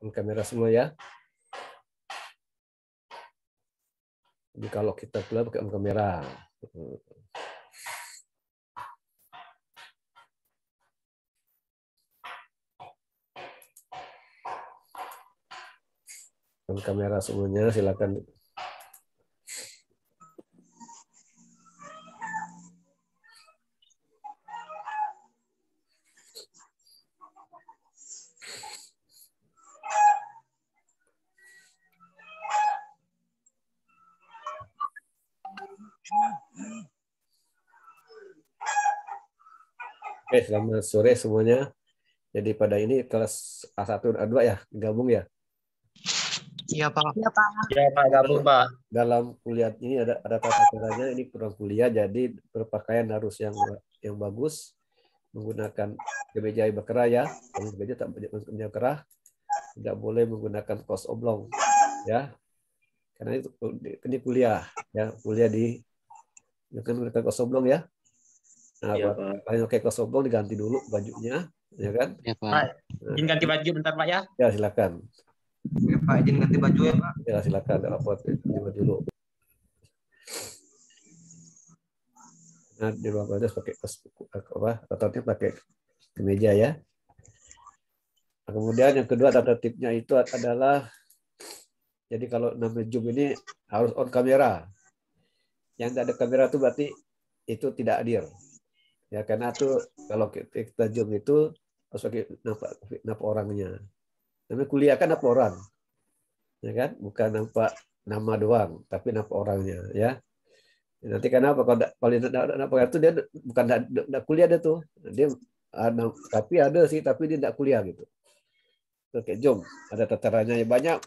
on kamera semua ya. Jadi kalau kita keluar pakai on kamera. Hmm. On kamera semuanya silakan sore, selamat sore semuanya. Jadi pada ini kelas A1 dan A2 ya, gabung ya? Iya Pak. Iya Pak. Iya Pak, gabung Pak. Dalam kuliah ini ada ada tata caranya, ini kurang kuliah, jadi berpakaian harus yang yang bagus, menggunakan kemeja yang berkerah ya, kalau kemeja tak kemeja kerah, tidak boleh menggunakan kos oblong ya, karena itu ini kuliah ya, kuliah di Jangan menggunakan kos oblong ya. Nah, iya, Pak. Kalau pakai kaos diganti dulu bajunya, ya kan? Ya, Pak. Nah. izin ganti baju bentar, Pak ya. Ya, silakan. Ya, Pak, izin ganti baju ya, Pak. Ya, silakan. Apa ganti baju dulu. Nah, di ruang kelas pakai apa? Tatapnya pakai kemeja ya. Nah, kemudian yang kedua tata tipnya itu adalah jadi kalau namanya zoom ini harus on kamera. Yang tidak ada kamera itu berarti itu tidak hadir ya karena itu kalau kita jeng itu harus pakai nampak, nampak orangnya tapi kuliah kan nampak orang ya kan bukan nampak nama doang tapi nampak orangnya ya nanti kenapa kalau kalau nampak itu dia bukan tidak kuliah dia tuh dia ada, ah, nah, tapi ada sih tapi dia tidak kuliah gitu oke kayak jom ada tatarannya ya banyak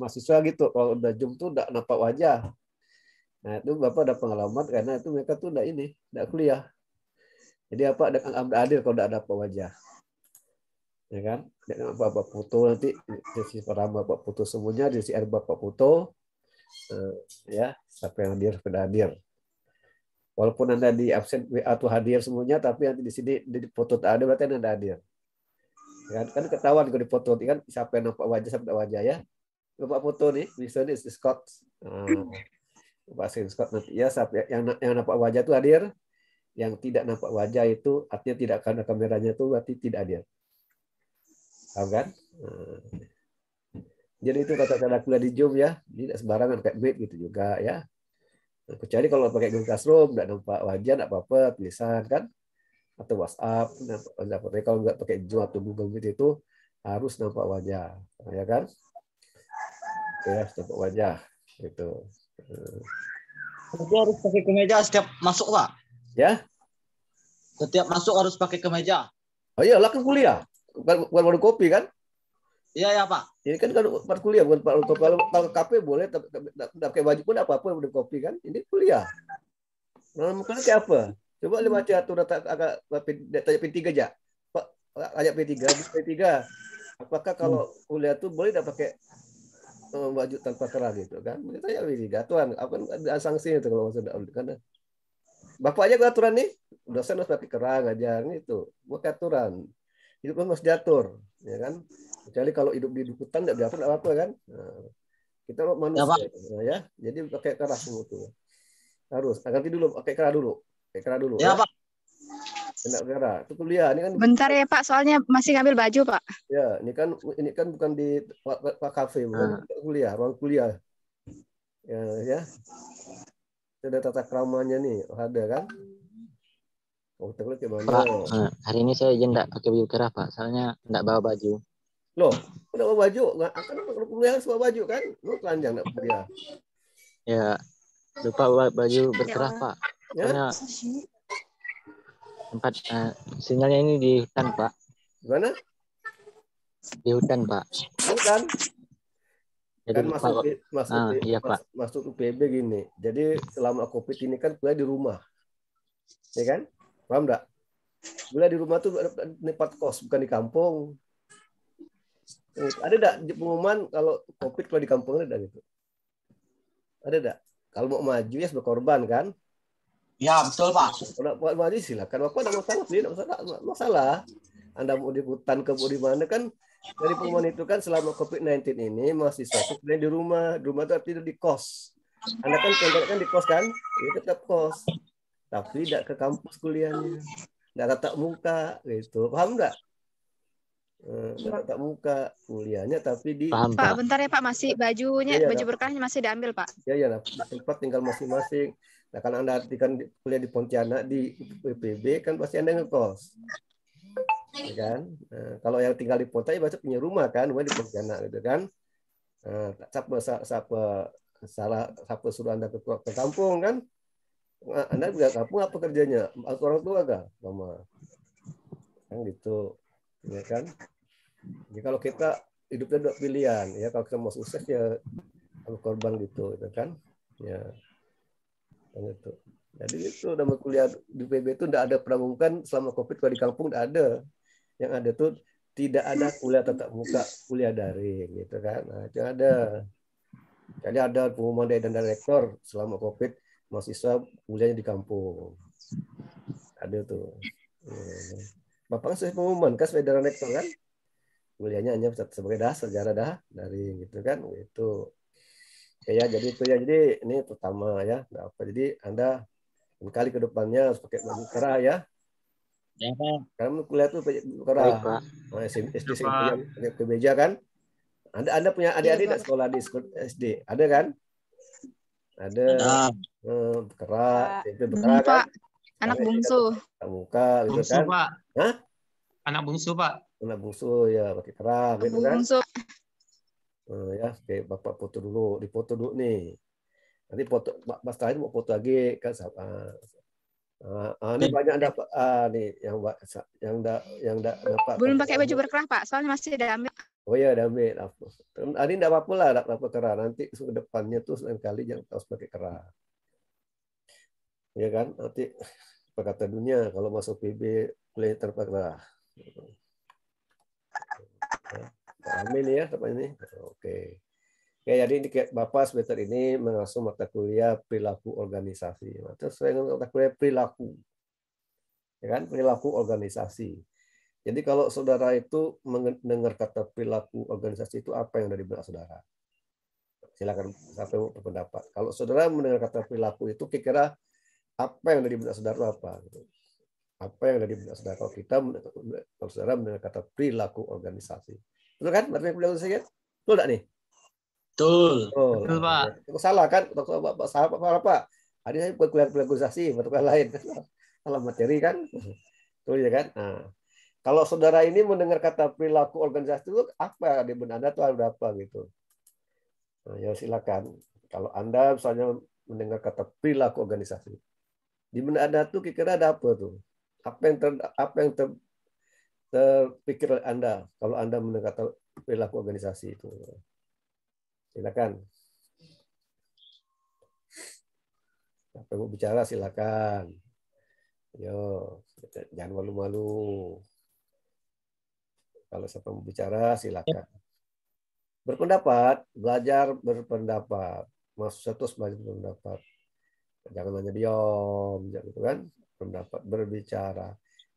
mahasiswa gitu kalau udah jom tuh tidak nampak wajah nah itu bapak ada pengalaman karena itu mereka tuh tidak ini tidak kuliah jadi apa ada kang adil kalau tidak ada apa wajah. Ya kan? apa apa foto nanti di sisi para Bapak Putu semuanya di sisi Bapak Putu eh, ya siapa yang hadir pada hadir. Walaupun Anda di absen atau hadir semuanya tapi nanti di sini di foto tak ada berarti Anda hadir. Ya kan? kan ketahuan kalau di foto ya kan siapa yang nampak wajah siapa wajah ya. Bapak foto nih, misalnya Scott. Nah, Pak Scott nanti ya siapa yang yang nampak wajah itu hadir yang tidak nampak wajah itu artinya tidak karena kameranya itu berarti tidak ada. Paham kan? Hmm. Jadi itu kata kata kuliah di Zoom ya, tidak sembarangan kayak Meet gitu juga ya. Kecuali kalau pakai Google Classroom, tidak nampak wajah, tidak apa-apa, tulisan kan, atau WhatsApp, nampak, Tapi kalau nggak pakai Zoom atau Google Meet itu harus nampak wajah, ya kan? Ya, nampak wajah, gitu. Jadi hmm. harus pakai kemeja setiap masuk pak? Ya. Setiap masuk harus pakai kemeja. Oh iya, lakukan kuliah. Bukan, baru kopi kan? Iya ya Pak. Ini kan kan baru kuliah bukan baru kopi. kalau kafe boleh tapi pakai baju pun apa pun udah kopi kan. Ini kuliah. Nah, mungkin kayak apa? Coba lu baca aturan agak tanya P3 aja. Pak, ayat P3, P3. Apakah kalau hmm. kuliah tuh boleh tidak pakai eh, baju tanpa kerah gitu kan? Mungkin tanya P3. Tuhan, apa kan ada sanksinya itu kalau maksud kan? Bapak aja gue aturan nih, dosen harus pakai kerang nih itu. Gue aturan. Hidup lo harus diatur, ya kan? Kecuali kalau hidup di hutan tidak diatur apa-apa kan? Nah, kita lo manusia, ya, ya, ya. Jadi pakai kerah semua tuh. Harus. Nah, ganti dulu, pakai kerah dulu. Pakai kerah dulu. Ya, ya. Pak. Enak kerah. Itu kuliah. Ini kan Bentar ya, Pak. Soalnya masih ngambil baju, Pak. Ya, ini kan ini kan bukan di Pak, kafe, bukan uh. kuliah, ruang kuliah. Ya, ya sudah ada tata keramanya nih, ada kan? oh lu gimana? Ya, Pak, eh, hari ini saya izin tidak pakai baju kerah, Pak. Soalnya tidak bawa baju. Loh, tidak bawa baju. Nggak akan ah, kuliah harus bawa baju kan? Lu telanjang enggak kuliah. Ya, lupa bawa baju berkerah, Pak. Ya? Karena tempat uh, sinyalnya ini di hutan, Pak. di mana Di hutan, Pak. Hutan? Jadi, kan masuk kalau, masuk ah, iya, mas, Pak. masuk UPB gini. Jadi selama Covid ini kan kuliah di rumah. Ya kan? Paham enggak? Kuliah di rumah tuh nepat kos, bukan di kampung. Eh, ada enggak pengumuman kalau Covid kuliah di kampung ada gitu? Ada enggak? Kalau mau maju ya berkorban kan? Ya, betul, Pak. Kalau mau maju silakan. Bapak ada masalah, enggak masalah. masalah. Anda mau di hutan ke mau di mana kan dari pengumuman itu kan selama COVID-19 ini masih mahasiswa sebenarnya di rumah, di rumah itu artinya di kos. Anda kan kontrak kan di kos kan? Ya tetap kos. Tapi tidak ke kampus kuliahnya. Tidak tatap muka gitu. Paham enggak? Eh, tidak tatap muka kuliahnya tapi di Paham, Pak. bentar ya Pak, masih bajunya, ya, baju berkahnya masih diambil, Pak. Iya, iya, tempat tinggal masing-masing. Nah, karena Anda artikan kuliah di Pontianak di UPB kan pasti Anda ngekos. Iya. ya kan? Nah, kalau yang tinggal di kota ya baca punya rumah kan, rumah di Pontianak gitu kan. Nah, siapa siapa salah siapa suruh anda ke, ke kampung kan? Eh, anda nggak kampung apa kerjanya? Orang tua kah? Mama. Kan gitu, ya kan? Jadi ya kalau kita hidupnya dua pilihan ya kalau kita mau sukses ya kalau korban gitu, gitu kan? Ya. Kan itu. Jadi itu nama kuliah di PB itu tidak ada pramukan kan selama COVID kalau di kampung tidak ada yang ada tuh tidak ada kuliah tetap muka, kuliah daring gitu kan. Nah, itu ada. Jadi ada pengumuman dari dan rektor selama Covid mahasiswa kuliahnya di kampung. Ada tuh. Hmm. Bapak kan sudah pengumuman kan sebagai dan rektor kan? Kuliahnya hanya sebagai dasar sejarah dah daring gitu kan. Itu. Ya, ya jadi itu ya jadi ini pertama ya. Nah, apa jadi Anda kali ke depannya harus pakai baju cerah ya Ya, Pak. Kamu kuliah tuh karena SMP, SMP, kebeja kan? Anda, anda punya iya, adik-adik tidak sekolah di SD? Ada kan? Ada. Eh, Bekera, itu Bekera Pak, anak bungsu. Kan? Muka, gitu bungsu, kan? Pak. Hah? Anak bungsu, Pak. Anak bungsu, ya. Pakai kerah, gitu kan? Bungsu. Hmm, ya, oke, Bapak foto dulu. di foto dulu nih. Nanti foto, Mas Tahir mau foto lagi. Kan, sama Uh, uh, ini banyak dapat uh, nih yang yang da, yang da, dapat. Belum pakai baju berkerah Pak, soalnya masih ada ambil. Oh iya damai, apa? Ini tidak apa-apa lah, tidak apa kerah. Nanti ke depannya tuh lain kali jangan harus pakai kerah. Ya kan, nanti perkata dunia kalau masuk PB boleh terpakai nah, Amin ya, tempat ini. Oke. Ya, jadi ini Bapak semester ini mengasuh mata kuliah perilaku organisasi. Nah, terus saya mata kuliah perilaku. Ya kan? Perilaku organisasi. Jadi kalau saudara itu mendengar kata perilaku organisasi itu apa yang dari benak saudara? Silakan sampai berpendapat. Kalau saudara mendengar kata perilaku itu kira-kira apa yang dari benak saudara apa? Apa yang dari benak saudara kalau kita kalau saudara mendengar kata perilaku organisasi? Betul kan? Berarti perilaku organisasi kan? Betul nggak nih? Betul. Oh, Betul, Pak. Itu salah kan? Salah, Pak. Salah, Pak. Pak. Hari saya buat kuliah kuliah buat kuliah lain. Salah materi kan? Betul ya kan? Nah. Kalau saudara ini mendengar kata perilaku organisasi itu apa di benak Anda tuh ada apa gitu. Nah, ya silakan. Kalau Anda misalnya mendengar kata perilaku organisasi, di benak Anda tuh kira-kira ada apa tuh? Apa yang ter, apa yang ter, terpikir oleh Anda kalau Anda mendengar kata perilaku organisasi itu? Silakan. Siapa mau bicara silakan. Yo, jangan malu-malu. Kalau siapa mau bicara silakan. Berpendapat, belajar berpendapat. Maksudnya satu belajar berpendapat. Jangan hanya diam, gitu kan? Pendapat berbicara.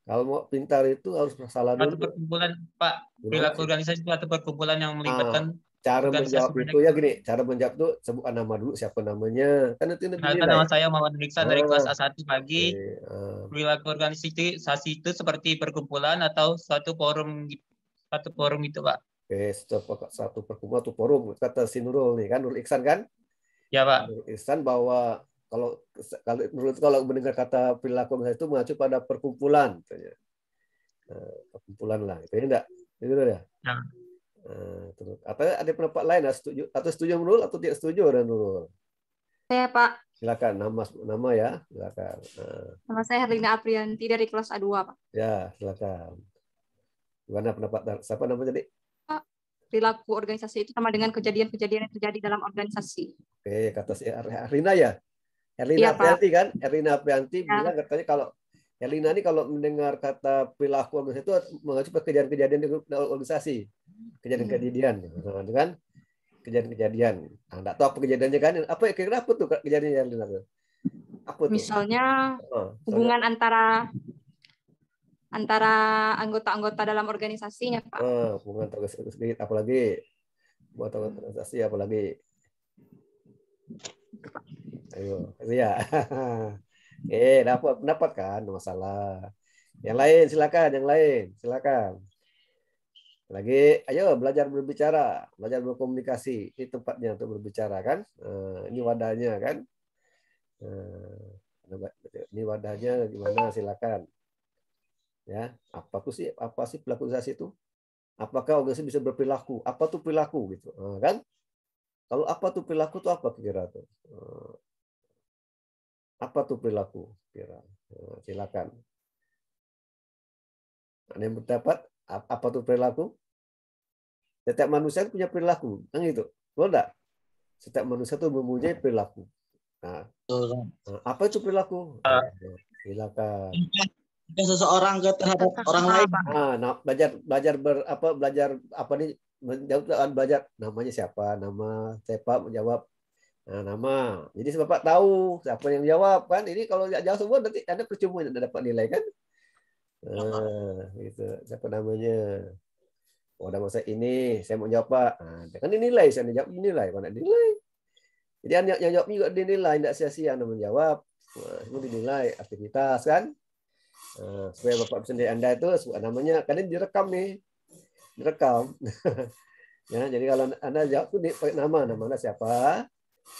Kalau mau pintar itu harus masalah. dulu. Perkumpulan Pak, perilaku organisasi itu satu perkumpulan yang melibatkan ah cara Bukan menjawab itu ya gini, cara menjawab itu sebutkan nama dulu siapa namanya. Kan nanti nah, nanti. Nah, nama saya Muhammad Riksa ah, dari kelas A1 pagi. Okay, ah. Perilaku organisasi itu seperti perkumpulan atau satu forum satu forum itu, Pak. Oke, okay, satu perkumpulan atau forum kata sinurul nih kan Nurul Iksan kan? Ya, Pak. Nurul Iksan bahwa kalau kalau menurut kalau mendengar kata perilaku organisasi itu mengacu pada perkumpulan katanya. Nah, perkumpulan lah. Itu tidak enggak? Itu ya? Ah, terus atau ada pendapat lain setuju atau setuju menurut atau tidak setuju dengan Nurul? Saya Pak. Silakan nama nama ya, silakan. Ah. Nama saya Herlina Aprianti dari kelas A2, Pak. Ya, silakan. Gimana pendapat siapa nama tadi? Perilaku organisasi itu sama dengan kejadian-kejadian yang terjadi dalam organisasi. Oke, kata si Herlina ya. Herlina iya, Aprianti kan? Herlina Aprianti ya. bilang katanya kalau Herlina ini kalau mendengar kata perilaku organisasi itu mengacu pada kejadian-kejadian di organisasi kejadian-kejadian gitu kan kejadian-kejadian nah, nggak tahu apa kejadiannya kan apa ya, kira-kira apa tuh kejadian yang apa tuh? misalnya oh, hubungan soalnya. antara antara anggota-anggota dalam organisasinya pak oh, hubungan organisasi apalagi buat organisasi apalagi ayo ya eh dapat pendapat kan masalah yang lain silakan yang lain silakan lagi ayo belajar berbicara belajar berkomunikasi ini tempatnya untuk berbicara kan eh, ini wadahnya kan eh, ini wadahnya gimana silakan ya apa sih apa sih perilaku organisasi itu apakah organisasi bisa berperilaku apa tuh perilaku gitu eh, kan kalau apa tuh perilaku tuh apa kira tuh apa tuh perilaku kira silakan ada yang berdapat apa tuh perilaku? Setiap manusia kan punya perilaku, kan gitu. Lo enggak? Setiap manusia itu mempunyai perilaku. Nah, nah, apa itu perilaku? Perilaku. Ya, seseorang ke terhadap orang lain. Nah, nah, belajar belajar ber, apa belajar apa nih menjawab belajar namanya siapa nama siapa menjawab nah, nama jadi bapak tahu siapa yang jawab kan ini kalau nggak jawab semua nanti ada percuma tidak dapat nilai kan Ah, gitu. Siapa namanya? Oh, nama saya ini, saya mau jawab Pak. Nah, kan dinilai, saya jawab dinilai, mana dinilai. Jadi yang, yang jawab juga dinilai, tidak sia-sia anda menjawab. Nah, semua dinilai aktivitas kan. Nah, supaya bapak sendiri anda itu namanya kan ini direkam nih, direkam. ya, jadi kalau anda jawab tuh pakai nama, nama anda siapa?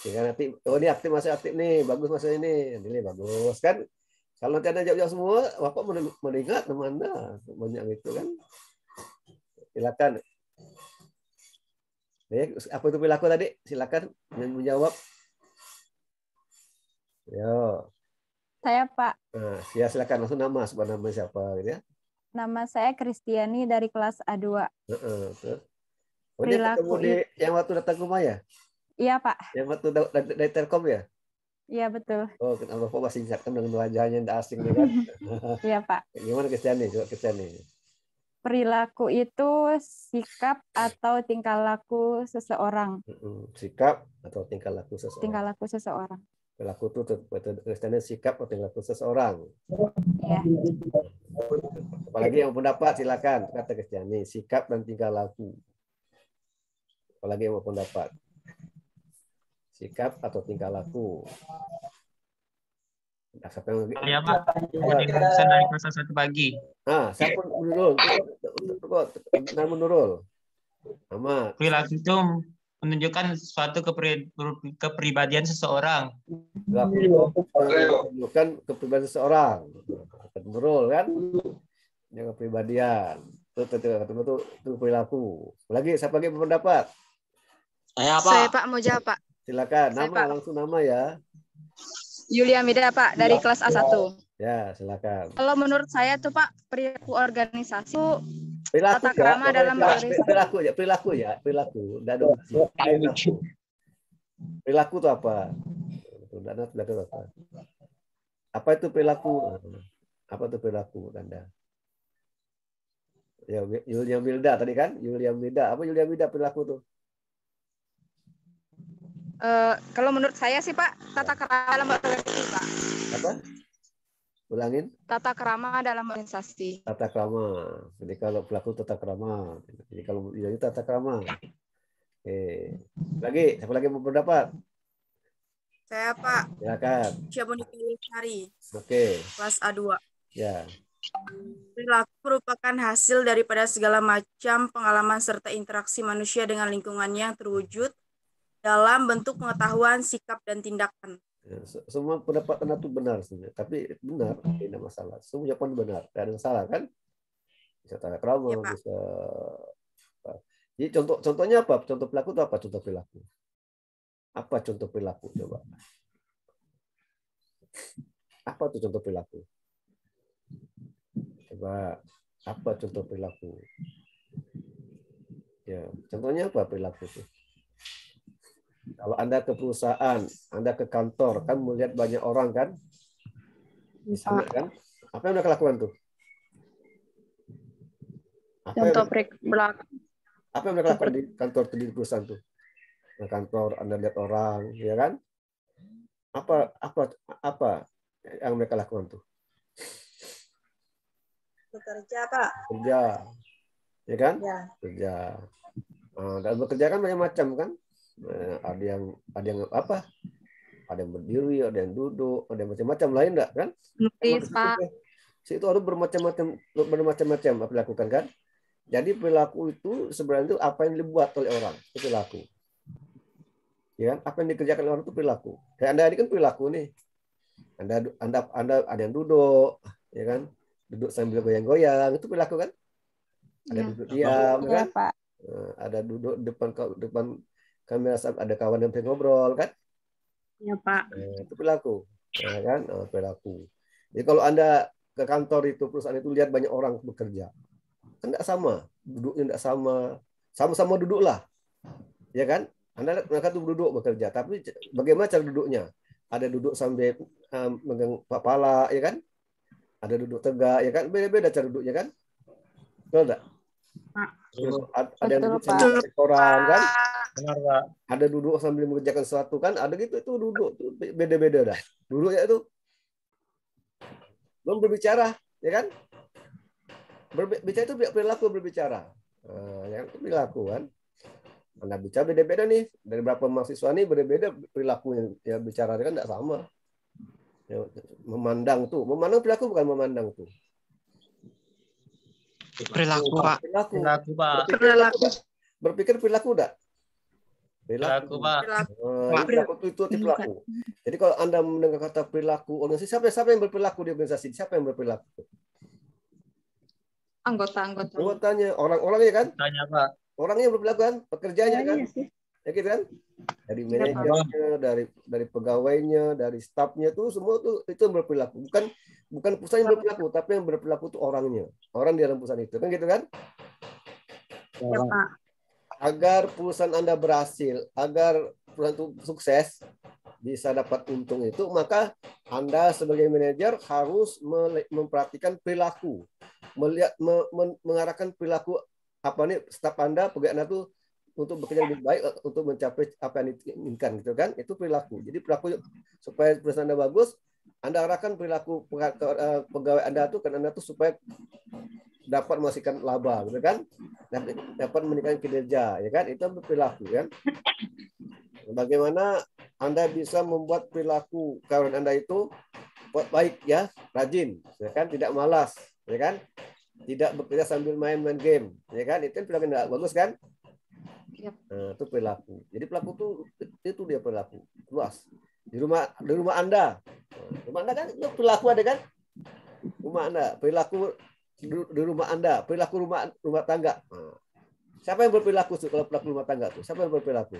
Jika nanti, oh ini aktif masih aktif nih, bagus masa ini, ini bagus kan kalau tiada jawab-jawab semua, Bapak mendengar teman Anda. Banyak itu kan. Silakan. Ya, apa itu perilaku tadi? Silakan yang menjawab. Ya. Saya Pak. Nah, ya silakan langsung nama, sebut nama siapa gitu ya. Nama saya Kristiani dari kelas A2. Uh -uh, Oh, perilaku di, yang waktu datang ke rumah ya? Iya Pak. Yang waktu dari Telkom ya? Iya betul. Oh, kenapa kok masih injakkan dengan wajahnya tidak asing nih kan? Iya Pak. Gimana Kristian nih? Coba Kristian nih. Perilaku itu sikap atau tingkah laku seseorang. Sikap atau tingkah laku seseorang. Tingkah laku seseorang. Perilaku itu kesannya sikap atau tingkah laku seseorang. Iya. Apalagi yang pendapat silakan kata Kristiani sikap dan tingkah laku. Apalagi yang pendapat sikap atau tingkah laku. Nah, siapa yang... Ya, Pak. Dari dari kelas satu pagi. Ah, saya pun menurul? Nama menurul. Nama. Perilaku itu menunjukkan suatu kepri, kepribadian seseorang. Menunjukkan kepribadian seseorang. Menurul kan? Yang kepribadian. Itu itu, itu perilaku. Lagi siapa lagi berpendapat? Saya, Pak. Saya, Pak, mau jawab, Pak. Silakan nama Saya, langsung nama ya. Yulia Mida Pak dari ya. kelas A1. Ya, silakan. Kalau menurut saya tuh Pak perilaku organisasi perilaku tata ya, dalam organisasi. Perilaku ya, perilaku ya, perilaku. Enggak ada perilaku. apa? Enggak ada perilaku apa? Apa itu perilaku? Apa itu perilaku, Anda? Ya, Yulia Milda tadi kan? Yulia Milda. Apa Yulia Milda perilaku tuh? Eh, kalau menurut saya sih Pak, tata kerama dalam organisasi Pak. Apa? Ulangin? Tata kerama dalam organisasi. Tata kerama. Jadi kalau pelaku tata kerama. Jadi kalau itu tata kerama. Oke. Okay. Lagi, siapa lagi mau berpendapat? Saya Pak. Silakan. nih? Lestari. Oke. Okay. Kelas A2. Ya. Perilaku merupakan hasil daripada segala macam pengalaman serta interaksi manusia dengan lingkungannya yang terwujud dalam bentuk pengetahuan, sikap, dan tindakan. Ya, semua pendapat Anda itu benar sebenarnya. Tapi benar, tidak masalah. Semua jawaban benar. Tidak ada yang salah, kan? Bisa tanya kerama, ya, bisa... Jadi contoh contohnya apa? Contoh pelaku itu apa? Contoh perilaku. Apa contoh perilaku? Coba. Apa tuh contoh perilaku? Coba. Apa contoh perilaku? Ya, contohnya apa perilaku tuh? Kalau Anda ke perusahaan, Anda ke kantor, kan melihat banyak orang kan? Misalnya ah. kan? Apa yang mereka lakukan tuh? Apa Contoh yang, Apa yang Anda lakukan di kantor di perusahaan tuh? nah, kantor Anda lihat orang, ya kan? Apa apa apa yang mereka lakukan tuh? Bekerja, Pak. Kerja. Ya kan? Ya. Kerja. Nah, dan bekerja kan banyak macam kan? Nah, ada yang ada yang apa? Ada yang berdiri, ada yang duduk, ada yang macam-macam lain enggak kan? Nulis, Pak. Itu harus bermacam-macam bermacam-macam apa dilakukan kan? Jadi perilaku itu sebenarnya itu apa yang dibuat oleh orang itu perilaku. Ya, kan? apa yang dikerjakan oleh orang itu perilaku. Kayak Anda ini kan perilaku nih. Anda Anda Anda ada yang duduk, ya kan? Duduk sambil goyang-goyang itu perilaku kan? Ada ya. duduk diam, ya, kan? Eh, ada duduk depan depan kami rasa ada kawan yang pengen ngobrol kan Iya pak nah, itu perilaku ya kan Oh, perilaku jadi kalau anda ke kantor itu perusahaan itu lihat banyak orang bekerja kan tidak sama duduknya tidak sama sama-sama duduklah ya kan anda mereka tuh duduk bekerja tapi bagaimana cara duduknya ada duduk sambil um, megang kepala ya kan ada duduk tegak ya kan beda-beda cara duduknya kan tidak ada, ada yang duduk sambil kan? Benar, Ada duduk sambil mengerjakan sesuatu kan? Ada gitu itu duduk beda-beda dah. Duduk ya itu. Belum berbicara, ya kan? Berbicara itu perilaku berbicara. Nah, eh, yang kan? perilaku kan. Mana bicara beda-beda nih. Dari berapa mahasiswa nih beda-beda perilakunya. Ya bicaranya kan tidak sama. Ya, memandang tuh. Memandang perilaku bukan memandang tuh perilaku pak perilaku perilaku pak perilaku berpikir perilaku enggak perilaku pak perilaku oh, itu, itu perilaku jadi kalau anda mendengar kata perilaku organisasi oh, siapa siapa yang berperilaku di organisasi siapa yang berperilaku anggota anggota anggotanya orang-orangnya kan tanya pak orangnya berperilaku kan pekerjanya iya, kan iya, ya gitu kan dari iya, manajernya dari dari pegawainya dari stafnya tuh semua tuh itu berperilaku bukan bukan perusahaan yang berperilaku, tapi yang berperilaku itu orangnya, orang di dalam perusahaan itu kan gitu kan? Ya, Agar perusahaan Anda berhasil, agar perusahaan itu sukses, bisa dapat untung itu, maka Anda sebagai manajer harus memperhatikan perilaku, melihat me, me, mengarahkan perilaku apa nih staf Anda, pegawai Anda tuh untuk bekerja lebih baik eh, untuk mencapai apa yang diinginkan gitu kan itu perilaku jadi perilaku supaya perusahaan anda bagus anda arahkan perilaku eh, pegawai Anda itu karena Anda tuh supaya dapat menghasilkan laba, gitu kan? Dapat, nah, dapat meningkatkan kinerja, ya kan? Itu perilaku, kan? Ya. Bagaimana Anda bisa membuat perilaku karyawan Anda itu buat baik ya, rajin, ya kan? Tidak malas, ya kan? Tidak bekerja sambil main-main game, ya kan? Itu perilaku yang tidak bagus kan? Iya. Nah, itu perilaku. Jadi perilaku itu itu dia perilaku luas. Di rumah di rumah Anda Rumah Anda kan itu perilaku ada kan? Rumah Anda, perilaku di rumah Anda, perilaku rumah rumah tangga. Ah. Siapa yang berperilaku tuh kalau perilaku rumah tangga tuh? Siapa yang berperilaku?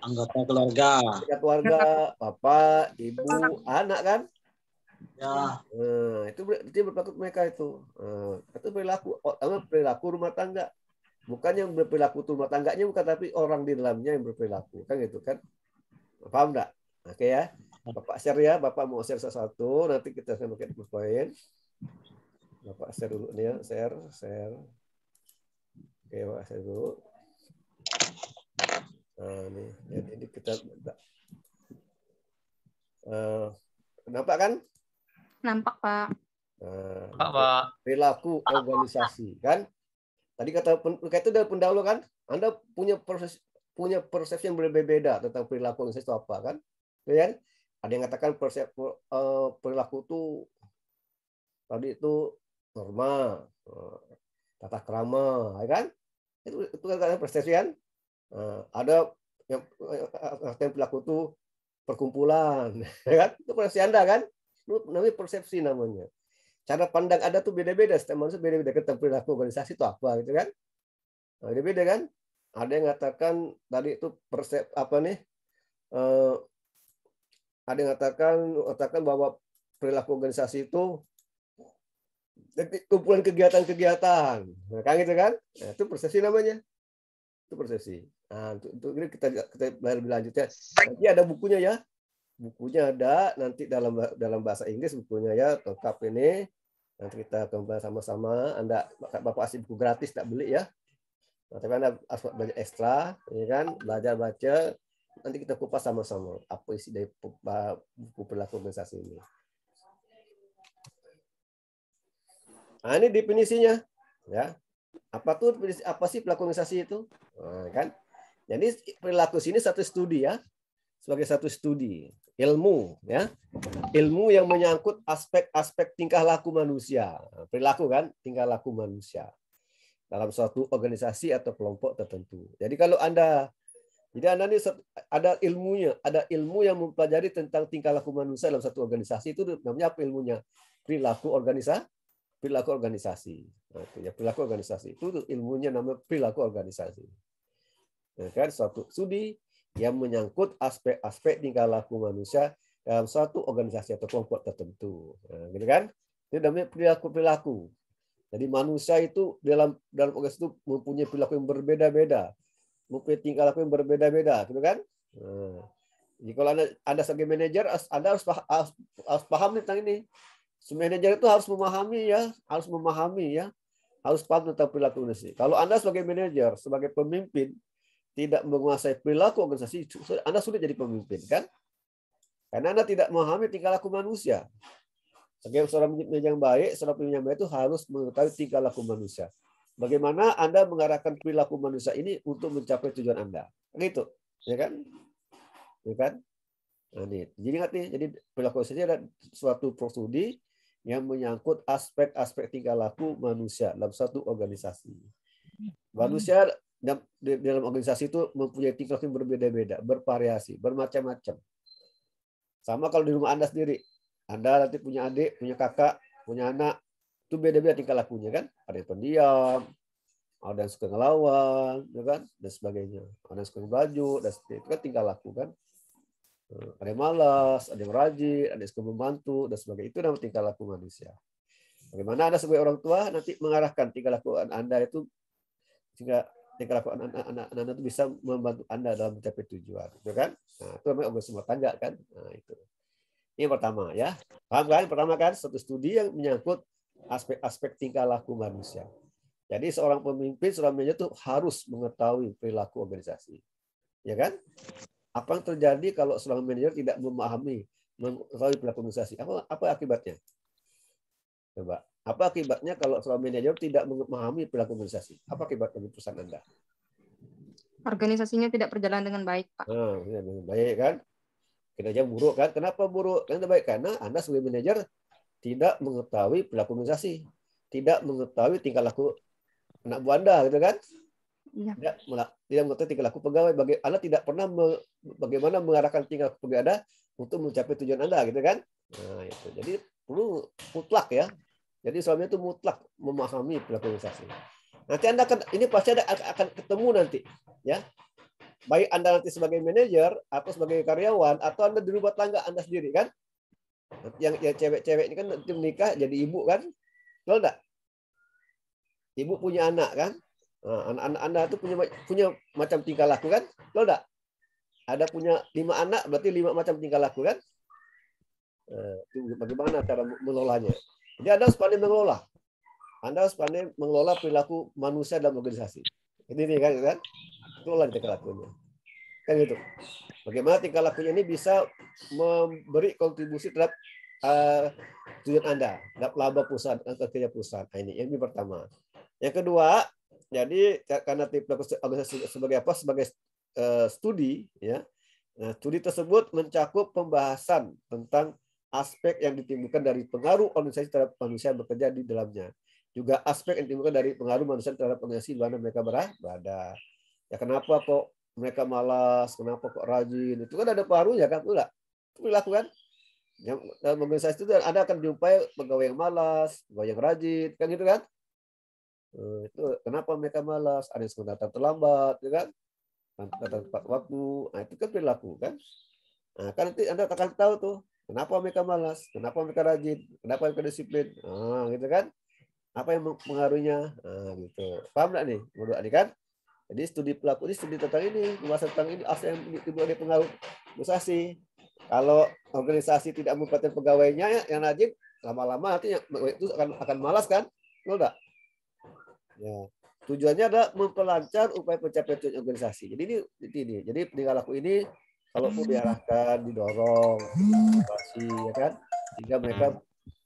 Anggota keluarga. Anggota keluarga, bapak, ibu, anak kan? Ya. Nah, itu berarti berperilaku mereka itu. Nah, itu perilaku perilaku rumah tangga. Bukan yang berperilaku rumah tangganya bukan tapi orang di dalamnya yang berperilaku kan gitu kan? Paham enggak? Oke okay, ya. Bapak share ya, Bapak mau share sesuatu, nanti kita akan pakai PowerPoint. Bapak share dulu nih ya, share, share. Oke, Bapak share dulu. Nah, ini, jadi ini kita uh, nampak kan? Nampak, Pak. Nah, Pak, Pak. Perilaku organisasi, kan? Tadi kata kayak itu dari pendahulu kan, Anda punya proses punya persepsi yang berbeda tentang perilaku organisasi itu apa kan? Ya, ada yang katakan persep, eh, perilaku itu tadi itu norma, eh, tata krama, ya kan? Itu itu kan persepsi kan? Eh, ada yang, yang perilaku itu perkumpulan, ya kan? Itu persepsi Anda kan? Itu namanya persepsi namanya. Cara pandang ada tuh beda-beda, setiap manusia beda-beda tentang perilaku organisasi itu apa gitu kan? Nah, beda-beda kan? Ada yang mengatakan tadi itu persep apa nih? ada yang mengatakan mengatakan bahwa perilaku organisasi itu kumpulan kegiatan-kegiatan. Nah, kan gitu kan? Nah, itu prosesi namanya. Itu prosesi. Nah, untuk, untuk ini kita kita belajar lebih lanjutnya. Nanti ada bukunya ya. Bukunya ada nanti dalam dalam bahasa Inggris bukunya ya lengkap ini. Nanti kita akan sama-sama. Anda Bapak kasih buku gratis tak beli ya. Nah, tapi Anda harus belajar ekstra, ini ya kan? Belajar baca, Nanti kita kupas sama-sama apa isi dari buku perilaku organisasi ini. Nah, ini definisinya, ya. Apa tuh apa sih perilaku organisasi itu? Nah, kan? Jadi perilaku sini satu studi ya, sebagai satu studi ilmu ya ilmu yang menyangkut aspek-aspek tingkah laku manusia perilaku kan tingkah laku manusia dalam suatu organisasi atau kelompok tertentu jadi kalau anda jadi Anda ini ada ilmunya, ada ilmu yang mempelajari tentang tingkah laku manusia dalam satu organisasi itu namanya apa ilmunya? Perilaku organisasi, perilaku organisasi. artinya nah, perilaku organisasi itu ilmunya namanya perilaku organisasi. Nah, kan suatu studi yang menyangkut aspek-aspek tingkah laku manusia dalam suatu organisasi atau kelompok tertentu. Nah, gitu kan? Itu namanya perilaku-perilaku. Jadi manusia itu dalam dalam organisasi itu mempunyai perilaku yang berbeda-beda mungkin tingkah laku yang berbeda-beda, gitu kan? Hmm. Jadi kalau anda, anda sebagai manajer, anda harus, harus, harus paham tentang ini. Manajer itu harus memahami ya, harus memahami ya, harus paham tentang perilaku organisasi. Kalau anda sebagai manajer, sebagai pemimpin tidak menguasai perilaku organisasi, anda sulit jadi pemimpin, kan? Karena anda tidak memahami tingkah laku manusia. Sebagai seorang manajer yang baik, seorang pemimpin yang baik itu harus mengetahui tingkah laku manusia. Bagaimana Anda mengarahkan perilaku manusia ini untuk mencapai tujuan Anda? Gitu, ya kan? Ya kan? Nah, Jadi ingat nih, jadi perilaku manusia adalah suatu prosedur yang menyangkut aspek-aspek tingkah laku manusia dalam satu organisasi. Manusia hmm. dalam, dalam organisasi itu mempunyai tingkah laku yang berbeda-beda, bervariasi, bermacam-macam. Sama kalau di rumah Anda sendiri, Anda nanti punya adik, punya kakak, punya anak, itu beda-beda tingkah lakunya kan. Ada yang pendiam, ada yang suka ngelawan, ya kan, dan sebagainya. Ada yang suka baju, dan sebagainya. Itu kan tingkah laku kan. Eh, ada yang malas, ada yang rajin, ada yang suka membantu, dan sebagainya. Itu namanya tingkah laku manusia. Bagaimana Anda sebagai orang tua nanti mengarahkan tingkah laku Anda itu sehingga tingkah laku anak-anak Anda itu bisa membantu Anda dalam mencapai tujuan, ya kan? Nah, itu namanya obat semua tangga kan. Nah, itu. Ini yang pertama ya. Paham kan? Pertama kan satu studi yang menyangkut aspek-aspek tingkah laku manusia. Jadi seorang pemimpin, seorang manajer itu harus mengetahui perilaku organisasi. Ya kan? Apa yang terjadi kalau seorang manajer tidak memahami, mengetahui perilaku organisasi? Apa, apa akibatnya? Coba. Apa akibatnya kalau seorang manajer tidak memahami perilaku organisasi? Apa akibat dari perusahaan Anda? Organisasinya tidak berjalan dengan baik, Pak. Nah, dengan baik kan? Kinerja buruk kan? Kenapa buruk? Karena baik karena Anda sebagai manajer tidak mengetahui pelaku organisasi, tidak mengetahui tingkah laku anak buah Anda, gitu kan? Ya. Tidak, tidak mengetahui tingkah laku pegawai. anda tidak pernah me, bagaimana mengarahkan tingkah laku pegawai Anda untuk mencapai tujuan Anda, gitu kan? Nah, itu. Jadi perlu mutlak ya. Jadi suaminya itu mutlak memahami pelaku organisasi. Nanti Anda akan ini pasti ada akan ketemu nanti, ya. Baik Anda nanti sebagai manajer atau sebagai karyawan atau Anda di rumah tangga Anda sendiri kan? Yang cewek-cewek ini kan nanti menikah jadi ibu kan? Betul enggak? Ibu punya anak kan? anak-anak Anda itu punya punya macam tingkah laku kan? Betul enggak? Ada punya lima anak berarti lima macam tingkah laku kan? Eh, itu bagaimana cara mengelolanya? Jadi Anda harus pandai mengelola. Anda harus pandai mengelola perilaku manusia dalam organisasi. Ini nih kan, kan? Kelola tingkah lakunya. Kan gitu. Bagaimana tingkah lakunya ini bisa memberi kontribusi terhadap uh, tujuan Anda, terhadap laba perusahaan, atau kerja perusahaan. Nah, ini yang pertama. Yang kedua, jadi karena tipe organisasi sebagai apa? Sebagai uh, studi, ya. Nah, studi tersebut mencakup pembahasan tentang aspek yang ditimbulkan dari pengaruh organisasi terhadap manusia yang bekerja di dalamnya. Juga aspek yang ditimbulkan dari pengaruh manusia terhadap organisasi di mana mereka berada. Ya kenapa kok mereka malas, kenapa kok rajin? Itu kan ada pengaruhnya kan, enggak? Perilaku kan? Yang mengenai itu Anda akan jumpai pegawai yang malas, pegawai yang rajin, kan gitu kan? Eh, itu kenapa mereka malas? Ada yang datang terlambat, ya kan? Datang tepat waktu, nah, itu kan perilaku kan? Nah, kan nanti Anda akan tahu tuh kenapa mereka malas, kenapa mereka rajin, kenapa mereka disiplin, ah gitu kan? Apa yang pengaruhnya? Nah, gitu. Paham nggak nih? Menurut Adik kan? Jadi studi pelaku ini studi tentang ini, pembahasan tentang ini, asal yang timbul dari pengaruh organisasi. Kalau organisasi tidak memperhatikan pegawainya, ya, yang rajin, lama-lama nanti itu akan akan malas kan? Betul enggak? Ya. Tujuannya adalah memperlancar upaya pencapaian tujuan organisasi. Jadi ini, ini jadi tinggal laku ini kalau mau diarahkan, didorong, motivasi, ya kan? Sehingga mereka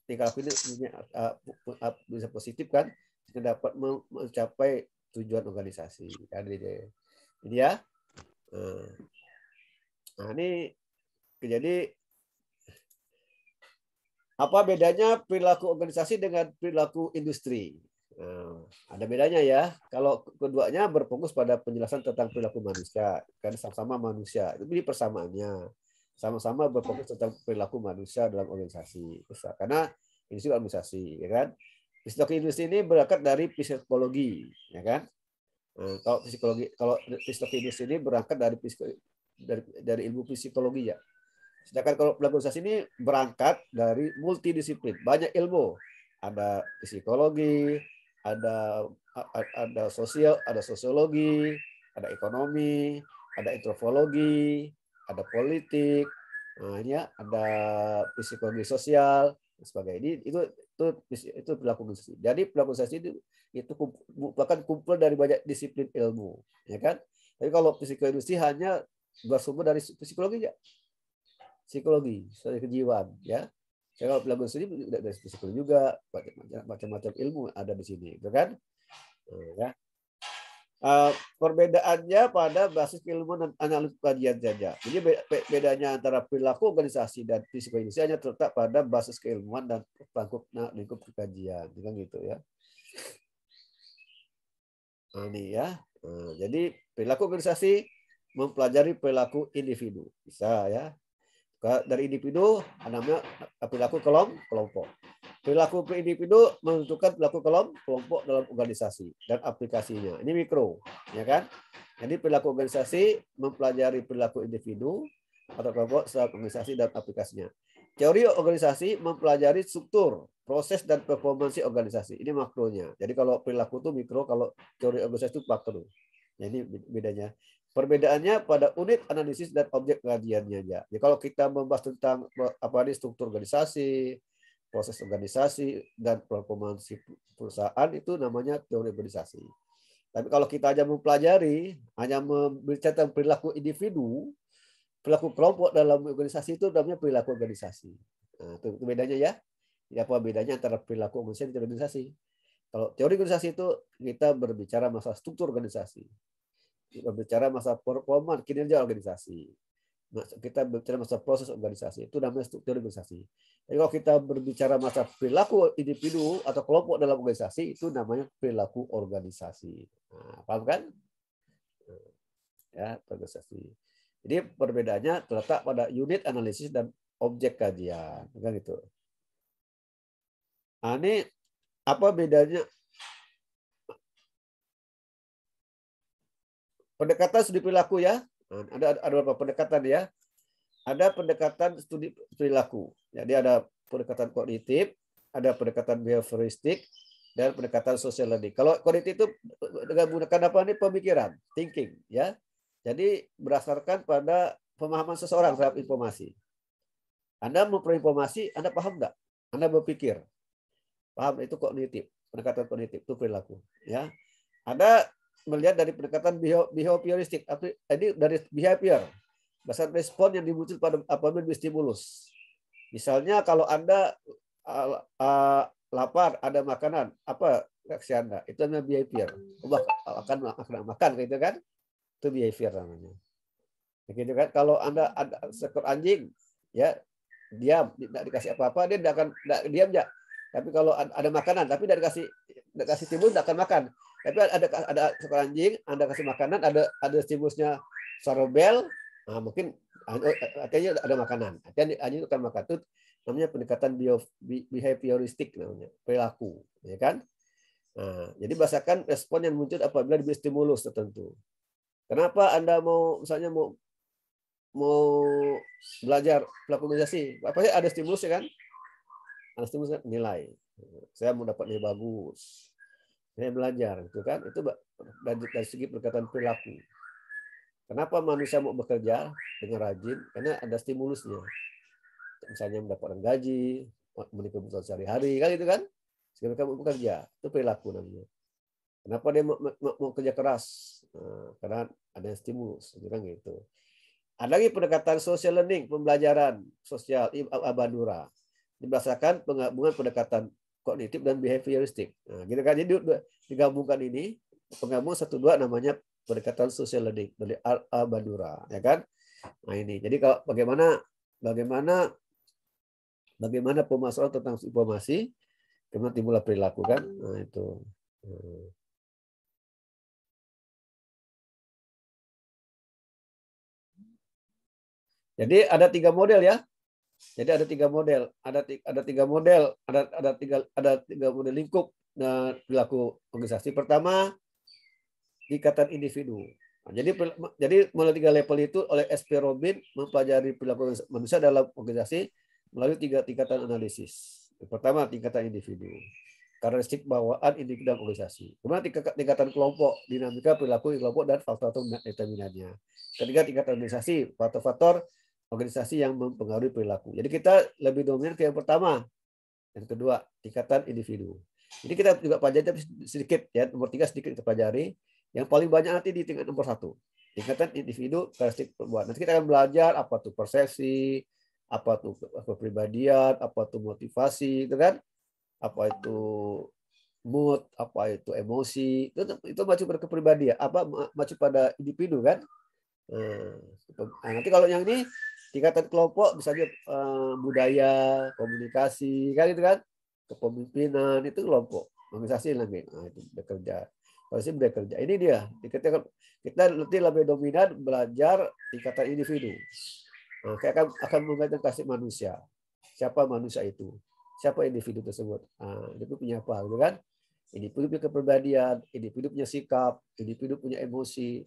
tingkah laku ini punya, uh, bisa positif kan? Sehingga dapat mencapai tujuan organisasi. Kan ini. Ini ya. Eh, nah, ini jadi apa bedanya perilaku organisasi dengan perilaku industri? Nah, ada bedanya ya. Kalau keduanya berfokus pada penjelasan tentang perilaku manusia, kan sama-sama manusia. Ini persamaannya. Sama-sama berfokus tentang perilaku manusia dalam organisasi. Karena industri organisasi, ya kan? Psikologi industri ini berangkat dari psikologi, ya kan? Nah, kalau psikologi, kalau psikologi industri ini berangkat dari dari, dari ilmu psikologi ya. Sedangkan kalau pelaku ini berangkat dari multidisiplin, banyak ilmu. Ada psikologi, ada ada sosial, ada sosiologi, ada ekonomi, ada antropologi, ada politik, nah, ya, ada psikologi sosial, sebagai Ini, itu itu itu pelaku konsesi. Jadi pelaku konsesi itu, itu bahkan kumpul dari banyak disiplin ilmu, ya kan? Tapi kalau psikologi hanya bersumber dari psikologi ya. Psikologi, dari kejiwaan, ya. Jadi kalau pelaku tidak dari psikologi juga, macam-macam ilmu ada di sini, gitu kan? Eh, ya. Eh, perbedaannya pada basis ilmu dan analisis kajian saja. Jadi bedanya antara perilaku organisasi dan psikologi hanya terletak pada basis keilmuan dan lingkup nah, lingkup kajian, kan gitu ya. Nah, ini ya. Nah, jadi perilaku organisasi mempelajari perilaku individu, bisa ya. Dari individu namanya perilaku kelompok. Perilaku individu menentukan perilaku kelompok dalam organisasi dan aplikasinya. Ini mikro, ya kan? Jadi perilaku organisasi mempelajari perilaku individu atau kelompok dalam organisasi dan aplikasinya. Teori organisasi mempelajari struktur, proses dan performansi organisasi. Ini makronya. Jadi kalau perilaku itu mikro, kalau teori organisasi itu makro. Jadi bedanya. Perbedaannya pada unit analisis dan objek kajiannya aja. Jadi kalau kita membahas tentang apa ini struktur organisasi, proses organisasi dan performansi perusahaan itu namanya teori organisasi. Tapi kalau kita hanya mempelajari, hanya membicara perilaku individu, perilaku kelompok dalam organisasi itu namanya perilaku organisasi. Nah, itu, bedanya ya. Ya apa bedanya antara perilaku manusia dan organisasi? Kalau teori organisasi itu kita berbicara masalah struktur organisasi, Kita berbicara masalah performa kinerja organisasi kita bicara masa proses organisasi itu namanya struktur organisasi. Tapi kalau kita berbicara masa perilaku individu atau kelompok dalam organisasi itu namanya perilaku organisasi. Nah, paham kan? Ya, organisasi. Jadi perbedaannya terletak pada unit analisis dan objek kajian, kan gitu. Nah, ini apa bedanya pendekatan studi perilaku ya Hmm, ada ada beberapa pendekatan ya. Ada pendekatan studi perilaku. Jadi ada pendekatan kognitif, ada pendekatan behavioristik, dan pendekatan social learning. Kalau kognitif itu dengan menggunakan apa nih pemikiran, thinking ya. Jadi berdasarkan pada pemahaman seseorang terhadap informasi. Anda memperoleh informasi, Anda paham nggak? Anda berpikir. Paham itu kognitif, pendekatan kognitif itu perilaku ya. Ada melihat dari pendekatan behavioristik atau ini dari behavior dasar respon yang dimuncul pada apabila stimulus. Misalnya kalau anda lapar ada makanan apa reaksi anda itu namanya behavior. Ubah akan makan makan gitu kan itu behavior namanya. Gitu kan kalau anda ada seekor anjing ya diam tidak dikasih apa-apa dia tidak akan tidak diam ya. Tapi kalau ada makanan tapi tidak dikasih tidak kasih timbul tidak akan makan tapi ada ada seekor anjing, Anda kasih makanan, ada ada stimulusnya sorobel, nah mungkin ah, eh, eh, artinya ada makanan. Artinya anjing kan makan itu namanya pendekatan bio, behavioristik namanya, perilaku, ya kan? Nah, jadi bahasakan respon yang muncul apabila diberi stimulus tertentu. Kenapa Anda mau misalnya mau mau belajar pelaku Apa sih ada stimulus ya kan? Ada stimulus kan? nilai. Saya mau dapat nilai bagus akhirnya belajar gitu kan itu dari, dari segi pendekatan perilaku kenapa manusia mau bekerja dengan rajin karena ada stimulusnya misalnya mendapatkan gaji memiliki kebutuhan sehari-hari kan gitu kan sehingga mereka mau bekerja itu perilaku namanya kenapa dia mau, mau, mau kerja keras nah, karena ada stimulus gitu kan gitu ada lagi pendekatan social learning pembelajaran sosial abadura diberdasarkan penggabungan pendekatan kognitif dan behavioristik. Nah, gitu kan. Jadi digabungkan ini penggabung satu dua namanya pendekatan social learning dari Al Badura, ya kan? Nah ini. Jadi kalau bagaimana bagaimana bagaimana pemasaran tentang informasi kemudian timbullah perilaku kan? Nah itu. Nah. Jadi ada tiga model ya. Jadi ada tiga model, ada tiga, ada tiga model, ada ada tiga ada tiga model lingkup nah, perilaku organisasi. Pertama ikatan individu. Nah, jadi jadi melalui tiga level itu oleh SP Robin mempelajari perilaku manusia dalam organisasi melalui tiga tingkatan analisis. pertama tingkatan individu, karakteristik bawaan individu dalam organisasi. Kemudian tingkatan kelompok, dinamika perilaku kelompok dan faktor-faktor determinannya. Ketiga tingkatan organisasi, faktor-faktor organisasi yang mempengaruhi perilaku. Jadi kita lebih dominan ke yang pertama, yang kedua tingkatan individu. Jadi kita juga pelajari sedikit ya nomor tiga sedikit kita pelajari. Yang paling banyak nanti di tingkat nomor satu tingkatan individu karakteristik perbuatan. Nanti kita akan belajar apa tuh persepsi, apa tuh kepribadian, apa tuh motivasi, gitu kan? Apa itu mood, apa itu emosi, itu itu macam pada kepribadian, apa macam pada individu kan? Nah, nah, nanti kalau yang ini tingkatan kelompok misalnya uh, budaya komunikasi kan itu kan kepemimpinan itu kelompok organisasi lagi nah, ah, itu bekerja pasti bekerja ini dia kita kita nanti lebih dominan belajar tingkatan individu nah, kita akan akan kasih manusia siapa manusia itu siapa individu tersebut nah, itu punya apa gitu kan ini hidupnya kepribadian ini hidupnya sikap individu punya emosi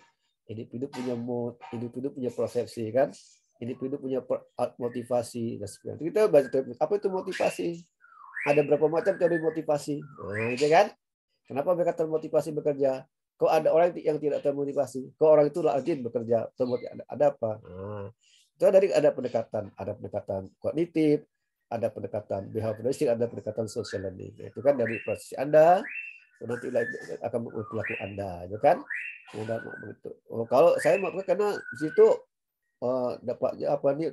individu punya mood individu punya persepsi kan individu punya motivasi dan sebagainya. Kita baca apa itu motivasi? Ada berapa macam teori motivasi? Nah, gitu kan? Kenapa mereka termotivasi bekerja? Kok ada orang yang tidak termotivasi? Kok orang itu rajin bekerja? Ada, ada apa? Nah, itu dari ada pendekatan, ada pendekatan kognitif, ada pendekatan behavioristik, ada pendekatan social learning. Itu kan dari proses Anda nanti akan berlaku Anda, ya kan? Oh, kalau saya mau karena di situ Eh, dapatnya apa nih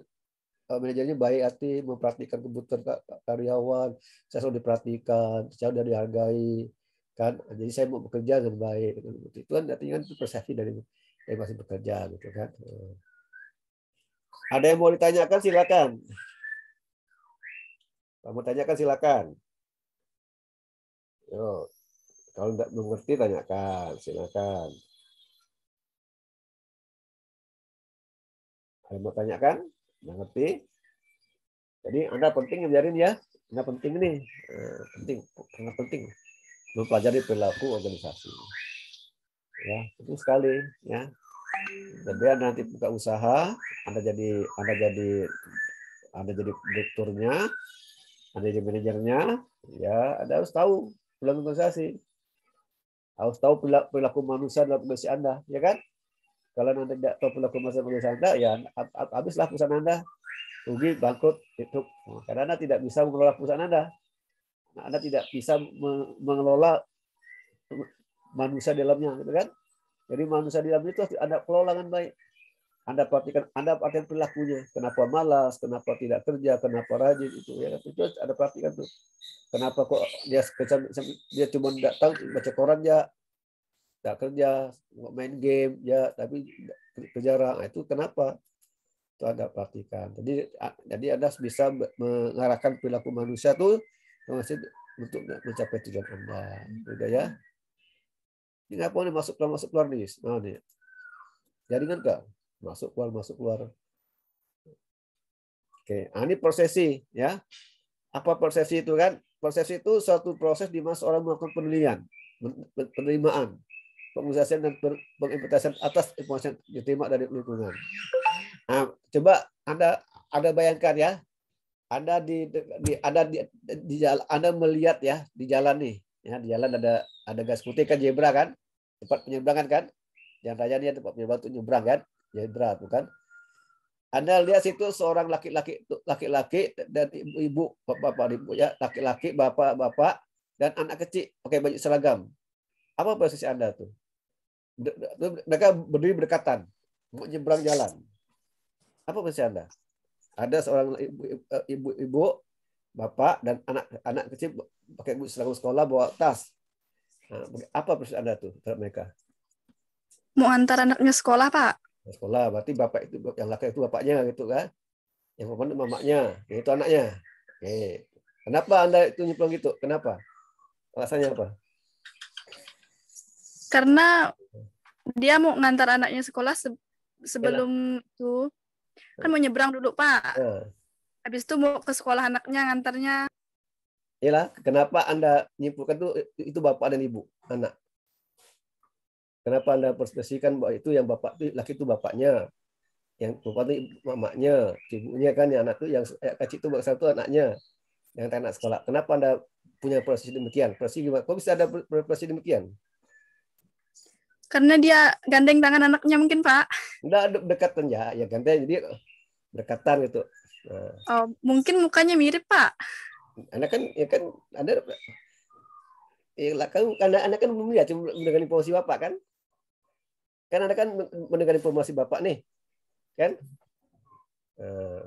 eh, manajernya baik hati memperhatikan kebutuhan karyawan saya selalu diperhatikan saya sudah dihargai kan jadi saya mau bekerja dengan baik gitu. itu kan artinya kan itu persepsi dari dari masih bekerja gitu kan eh. ada yang mau ditanyakan silakan kamu tanyakan silakan Yo, kalau tidak mengerti tanyakan silakan Ada mau tanyakan? Nggak ngerti? Jadi Anda penting ngajarin ya. Anda penting nih. Eh, penting. Sangat penting. Mempelajari perilaku organisasi. Ya, penting sekali. Ya. Jadi Anda nanti buka usaha, Anda jadi Anda jadi Anda jadi direkturnya, Anda jadi manajernya, ya Anda harus tahu perilaku organisasi. Harus tahu perilaku manusia dalam organisasi Anda, ya kan? Kalau nanti tidak tahu pelaku kemasan perusahaan Anda, ya habislah perusahaan Anda. Rugi, bangkrut, tutup. Nah, karena Anda tidak bisa mengelola perusahaan Anda. Nah, Anda tidak bisa mengelola manusia dalamnya, gitu kan? Jadi manusia dalam itu harus Anda kelola dengan baik. Anda perhatikan, Anda perhatikan perilakunya. Kenapa malas, kenapa tidak kerja, kenapa rajin itu ya. Kan? Itu ada perhatikan tuh. Kenapa kok dia dia cuma datang baca koran ya, tak kerja main game ya tapi ke nah, itu kenapa itu ada praktikan jadi jadi anda bisa mengarahkan perilaku manusia tuh untuk mencapai tujuan anda Sudah ya ini apa nih masuk keluar masuk keluar nih nah nih jaringan enggak? masuk keluar masuk keluar oke nah, ini prosesi ya apa prosesi itu kan prosesi itu suatu proses di mana seorang melakukan penilaian penerimaan pengusahaan dan pengimplementasian atas informasi yang diterima dari lingkungan. Nah, coba Anda Anda bayangkan ya, Anda di, di Anda di, di jalan, Anda melihat ya di jalan nih, ya di jalan ada ada gas putih kan zebra kan, tempat penyeberangan kan, yang raya dia tempat penyeberangan itu nyebrang kan, zebra bukan. Anda lihat situ seorang laki-laki laki-laki dan ibu-ibu, bapak-bapak, ibu ya, laki-laki, bapak-bapak dan anak kecil pakai baju seragam apa posisi Anda tuh? Mereka berdiri berdekatan, mau nyebrang jalan. Apa posisi Anda? Ada seorang ibu-ibu, bapak dan anak-anak kecil pakai bus sekolah bawa tas. Nah, apa posisi Anda tuh terhadap mereka? Mau antar anaknya sekolah, Pak. Sekolah, berarti bapak itu yang laki itu bapaknya gitu kan. Yang perempuan mamanya, itu anaknya. Oke. Kenapa Anda itu nyebrang gitu? Kenapa? Alasannya apa? Karena dia mau ngantar anaknya sekolah se sebelum Yalah. itu kan mau nyebrang dulu pak. Nah. Habis itu mau ke sekolah anaknya ngantarnya. lah. kenapa anda menyimpulkan itu itu bapak dan ibu anak? Kenapa anda persepsikan bahwa itu yang bapak itu laki itu bapaknya, yang bapak itu mamanya, ibunya kan yang anak itu yang eh, kecil itu satu anaknya, yang anak sekolah. Kenapa anda punya proses demikian? Proses gimana? Kok bisa ada proses demikian? Karena dia gandeng tangan anaknya mungkin, Pak. Enggak, dekatan ya. Ya gandeng, jadi eh, dekatan gitu. Nah. Oh, mungkin mukanya mirip, Pak. Anak kan, ya kan, ada ya kan anak, anak kan belum lihat cuma mendengar informasi bapak kan kan anda kan mendengar informasi bapak nih kan Eh,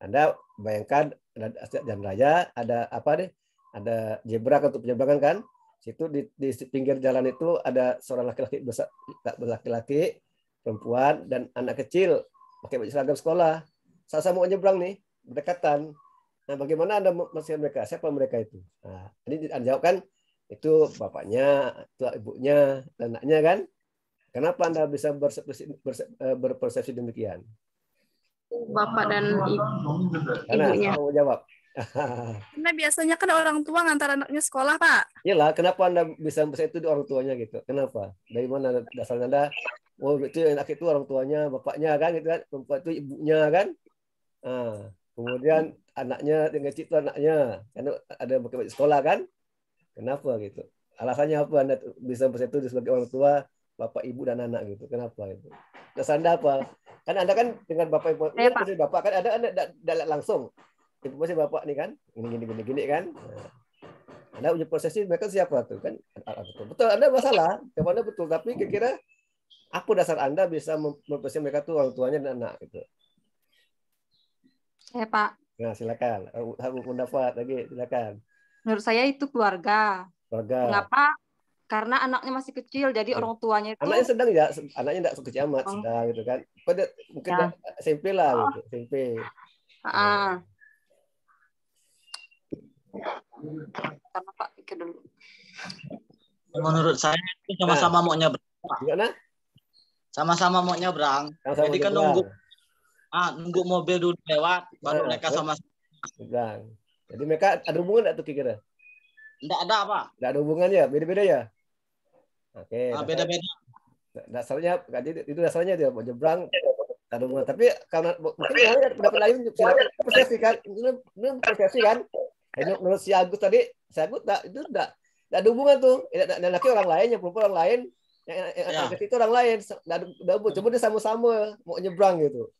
anda bayangkan ada jalan raya ada apa deh ada jebra untuk penyeberangan kan situ di, di pinggir jalan itu ada seorang laki-laki besar laki-laki perempuan dan anak kecil pakai baju seragam sekolah sama mau nyebrang nih berdekatan nah bagaimana anda masih mereka siapa mereka itu nah ini anda kan itu bapaknya itu ibunya dan anaknya kan kenapa anda bisa bersepsi, eh, berpersepsi demikian bapak dan ibu, Karena ibunya. Saya mau jawab Karena biasanya kan orang tua ngantar anaknya sekolah, Pak. Iyalah, kenapa Anda bisa bisa itu di orang tuanya gitu? Kenapa? Dari mana dasar Anda? Oh, itu anak itu orang tuanya, bapaknya kan gitu kan, perempuan itu ibunya kan. Ah, kemudian anaknya tinggal itu anaknya, karena ada pakai sekolah kan? Kenapa gitu? Alasannya apa Anda bisa bisa itu sebagai orang tua, bapak, ibu dan anak gitu? Kenapa itu? Dasar Anda apa? Kan Anda kan dengan bapak ibu, ya, bapak kan ada Anda langsung tipe bosnya bapak nih kan gini gini gini gini kan anda uji prosesnya mereka siapa tuh kan ah, ah, betul betul anda masalah jawabannya betul tapi kira-kira aku dasar anda bisa memproses mereka tuh orang tuanya dan anak itu, saya pak nah silakan harus ah, pendapat lagi silakan menurut saya itu keluarga keluarga kenapa karena anaknya masih kecil jadi orang tuanya itu anaknya sedang ya anaknya tidak kecil amat oh. sedang gitu kan pada mungkin ya. SMP lah oh. gitu SMP ah. Nah. Karena Pak pikir dulu. Menurut saya itu sama-sama nah. mau nyebrang. Sama-sama mau nyebrang. Sama-sama Jadi kan nunggu ah, nunggu mobil dulu lewat baru nah, mereka ya. sama nyebrang. Jadi mereka ada hubungan enggak tuh kira-kira? Enggak ada, apa? Enggak ada hubungan ya, beda-beda ya? Oke. Ah, beda-beda. Dasarnya itu dasarnya dia mau nyebrang ada hubungan. Tapi karena mungkin ada pendapat lain silakan persepsi kan. Ini persepsi kan. Ini menurut si Agus tadi, si Agus tak, itu tidak tidak ada hubungan tuh. Dan laki orang lain, yang perempuan orang lain, yang, yang ya. itu orang lain, tidak ada, hubungan. Cuma dia sama-sama mau nyebrang gitu.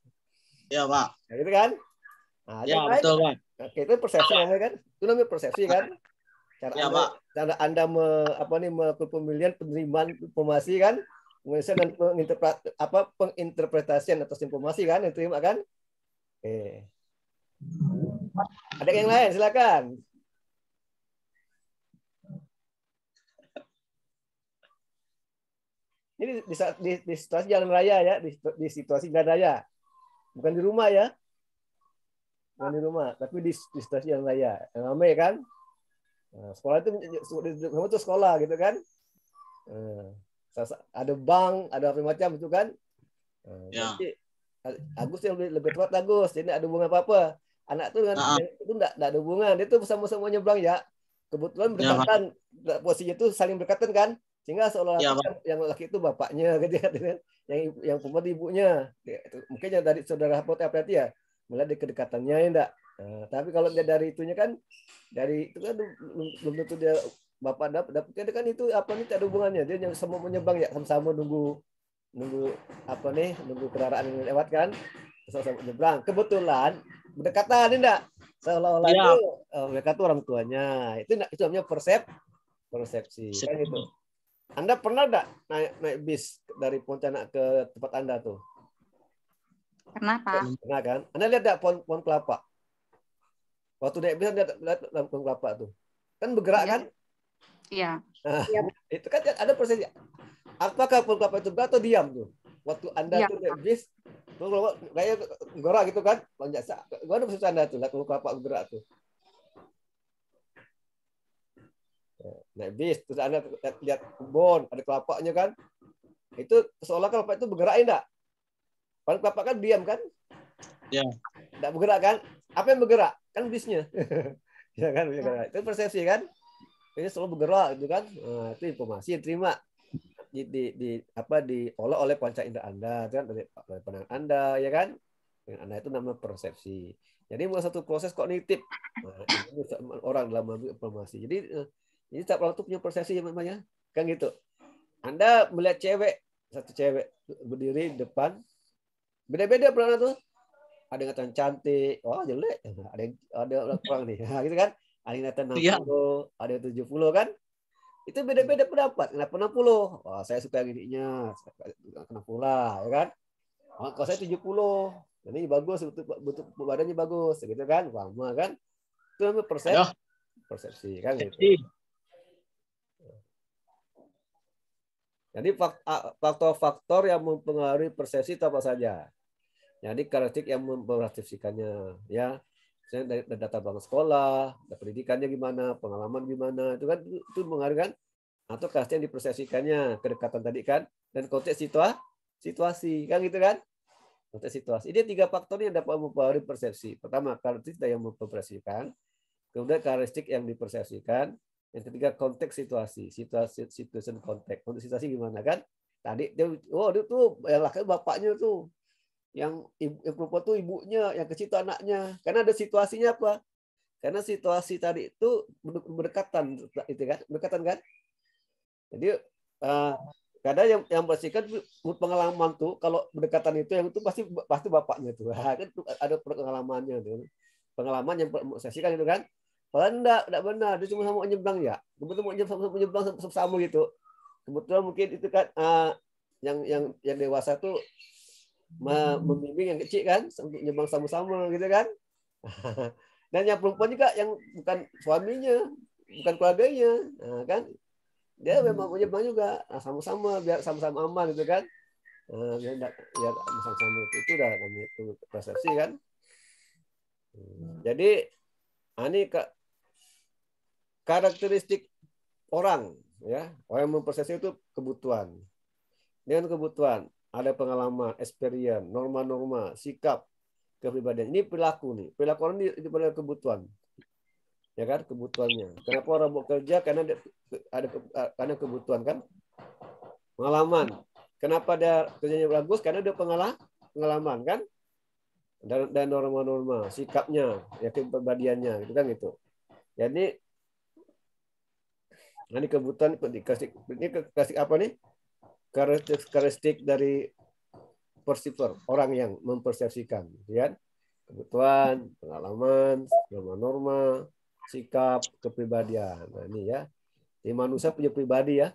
Iya pak. Ya, gitu kan? Nah, ya betul pak. Oke, itu persepsi ya, kan? Itu namanya persepsi kan? Cara ya, anda, cara anda me, apa nih pemilihan penerimaan informasi kan? Kemudian dan penginterpret apa penginterpretasian atas informasi kan yang terima kan? Oke. Ada yang lain, silakan. Ini di, di, di situasi jalan raya ya, di, di situasi jalan raya, bukan di rumah ya, bukan di rumah, tapi di, di situasi jalan raya, yang ramai kan. Nah, sekolah itu kamu tuh sekolah gitu kan. Eh, ada bank, ada apa macam itu kan. Eh, ya. Agus yang lebih, lebih tepat Agus, jadi ada hubungan apa-apa anak tuh dengan ah. itu enggak, enggak ada hubungan dia tuh sama-sama nyebrang ya kebetulan ya, berdekatan ya, posisinya tuh saling berdekatan kan sehingga seolah-olah ya, yang laki itu bapaknya gitu kan yang yang perempuan ibunya ya, mungkin yang dari saudara Pot Apriyati ya melihat dari kedekatannya ya enggak nah, eh, tapi kalau dia dari itunya kan dari itu kan belum tentu dia bapak dapat dapatnya kan itu apa nih tidak ada hubungannya dia yang sama menyebang ya sama-sama nunggu nunggu apa nih nunggu kendaraan yang lewat kan saya nyebrang. Kebetulan berdekatan enggak? Seolah-olah ya. itu oh, mereka tuh orang tuanya. Itu itu namanya persep persepsi. Kan itu. Anda pernah enggak naik naik bis dari Pontianak ke tempat Anda tuh? Pernah, Pak. Pernah kan? Anda lihat enggak pohon, pohon kelapa? Waktu naik bis Anda lihat pohon kelapa tuh. Kan bergerak ya. kan? Iya. Nah, ya. itu kan ada persepsi. Apakah pohon kelapa itu bergerak atau diam tuh? Waktu Anda ya. tuh naik bis, kalau kayak gerak gitu kan lonjakan, gua ada bisa canda tuh lah kalau kelapa gerak tuh naik bis terus anda lihat, lihat kebun ada kelapanya kan itu seolah kelapa itu bergerak enggak paling kelapa kan diam kan ya enggak bergerak kan apa yang bergerak kan bisnya ya kan bergerak. itu persepsi kan ini selalu bergerak gitu kan nah, itu informasi yang terima di, di apa diolah oleh panca indera Anda kan dari pandangan Anda ya kan Yang Anda itu namanya persepsi. Jadi mau satu proses kognitif nah, orang dalam mengambil informasi. Jadi eh, ini tak perlu punya persepsi ya namanya kan gitu. Anda melihat cewek satu cewek berdiri di depan beda-beda pernah tuh ada yang ngatain cantik, wah oh, jelek, ada yang ada orang kurang nih, nah, gitu kan? Ada yang ngatain 60, ya. ada yang 70 kan? itu beda-beda pendapat. Kenapa 60? Wah, saya suka gini ininya. kenapa lah, ya kan? Oh, kalau saya 70. Jadi bagus, bentuk, bentuk badannya bagus, gitu kan? Lama kan? Itu namanya persep persepsi, kan? Gitu. Jadi faktor-faktor yang mempengaruhi persepsi itu apa saja? Jadi karakteristik yang mempersepsikannya, ya misalnya dari data bank sekolah, pendidikannya gimana, pengalaman gimana, itu kan itu mengaruh kan? atau kasih yang dipersesikannya kedekatan tadi kan, dan konteks situa, situasi, kan gitu kan? Konteks situasi. Ini tiga faktor yang dapat mempengaruhi persepsi. Pertama, karakteristik yang mempersepsikan, kemudian karakteristik yang dipersepsikan, yang ketiga konteks situasi, situasi situation konteks. Konteks situasi gimana kan? Tadi dia, oh dia tuh, ya, bapaknya tuh yang ibu yang perempuan tuh ibunya, yang kecil itu anaknya. Karena ada situasinya apa? Karena situasi tadi itu berdekatan itu kan, berdekatan kan? Jadi uh, kadang yang yang bersihkan pengalaman tuh kalau berdekatan itu yang itu pasti pasti bapaknya tuh. kan ada pengalamannya tuh. Pengalaman yang bersihkan itu kan. Kalau enggak, enggak benar. Dia cuma sama nyebrang ya. Kebetulan mau nyebrang, sama nyebrang sama, sama gitu. Kebetulan mungkin itu kan uh, yang yang yang dewasa tuh membimbing yang kecil kan untuk nyebang sama-sama gitu kan. Dan yang perempuan juga yang bukan suaminya, bukan keluarganya, nah, kan? Dia hmm. memang punya banyak juga nah, sama-sama biar sama-sama aman gitu kan. biar eh, tidak biar sama-sama itu, sudah kami itu persepsi kan. Hmm. Jadi ah, ini karakteristik orang ya orang mempersepsi itu kebutuhan dengan kebutuhan ada pengalaman, experience, norma-norma, sikap, kepribadian. Ini perilaku nih. Perilaku orang itu adalah kebutuhan. Ya kan, kebutuhannya. Kenapa orang mau kerja? Karena ada, ada eh, karena kebutuhan kan. Pengalaman. Kenapa ada kerjanya bagus? Karena ada pengalaman, pengalaman kan. Dan, norma-norma, sikapnya, ya kepribadiannya, gitu kan gitu. Jadi ya, ini kebutuhan dikasih ini kasih apa nih? karakteristik dari persiper orang yang mempersepsikan, ya. Kebutuhan, pengalaman, norma-norma, sikap, kepribadian. Nah, ini ya. Jadi manusia punya pribadi ya.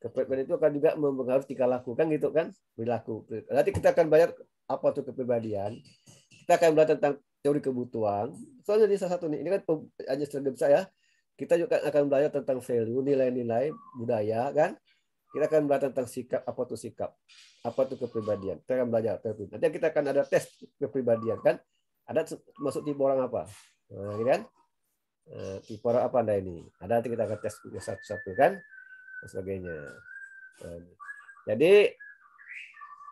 Kepribadian itu akan juga mempengaruhi tingkah laku kan gitu kan, perilaku. Nanti kita akan belajar apa tuh kepribadian. Kita akan belajar tentang teori kebutuhan. Soalnya ini salah satu nih, ini kan hanya seragam saya. Kita juga akan belajar tentang value, nilai-nilai budaya kan kita akan belajar tentang sikap, apa itu sikap, apa itu kepribadian. Kita akan belajar. Nanti kita akan ada tes kepribadian kan. Ada masuk tipe orang apa? Nah, gitu kan? Eh, tipe orang apa Anda ini? Ada nanti kita akan tes satu-satu kan dan sebagainya. jadi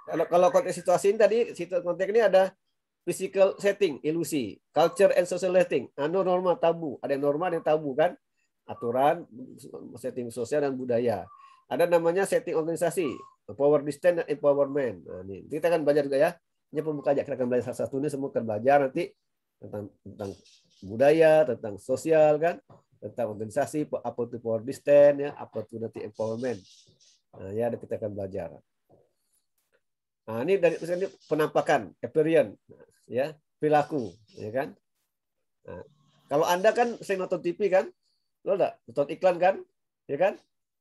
kalau kalau konteks situasi ini tadi situasi konteks ini ada physical setting ilusi, culture and social setting, anu norma tabu, ada yang norma ada yang tabu kan, aturan setting sosial dan budaya. Ada namanya setting organisasi, power distance dan empowerment. Nah, ini kita akan belajar juga ya. Ini pembuka aja kita akan belajar salah ini semua akan belajar nanti tentang tentang budaya, tentang sosial kan, tentang organisasi, apa itu power distance ya, apa itu nanti empowerment. Nah, ya kita akan belajar. Nah, ini dari ini penampakan, appearance ya, perilaku ya kan. Nah, kalau Anda kan sering nonton TV kan? Lo enggak nonton iklan kan? Ya kan?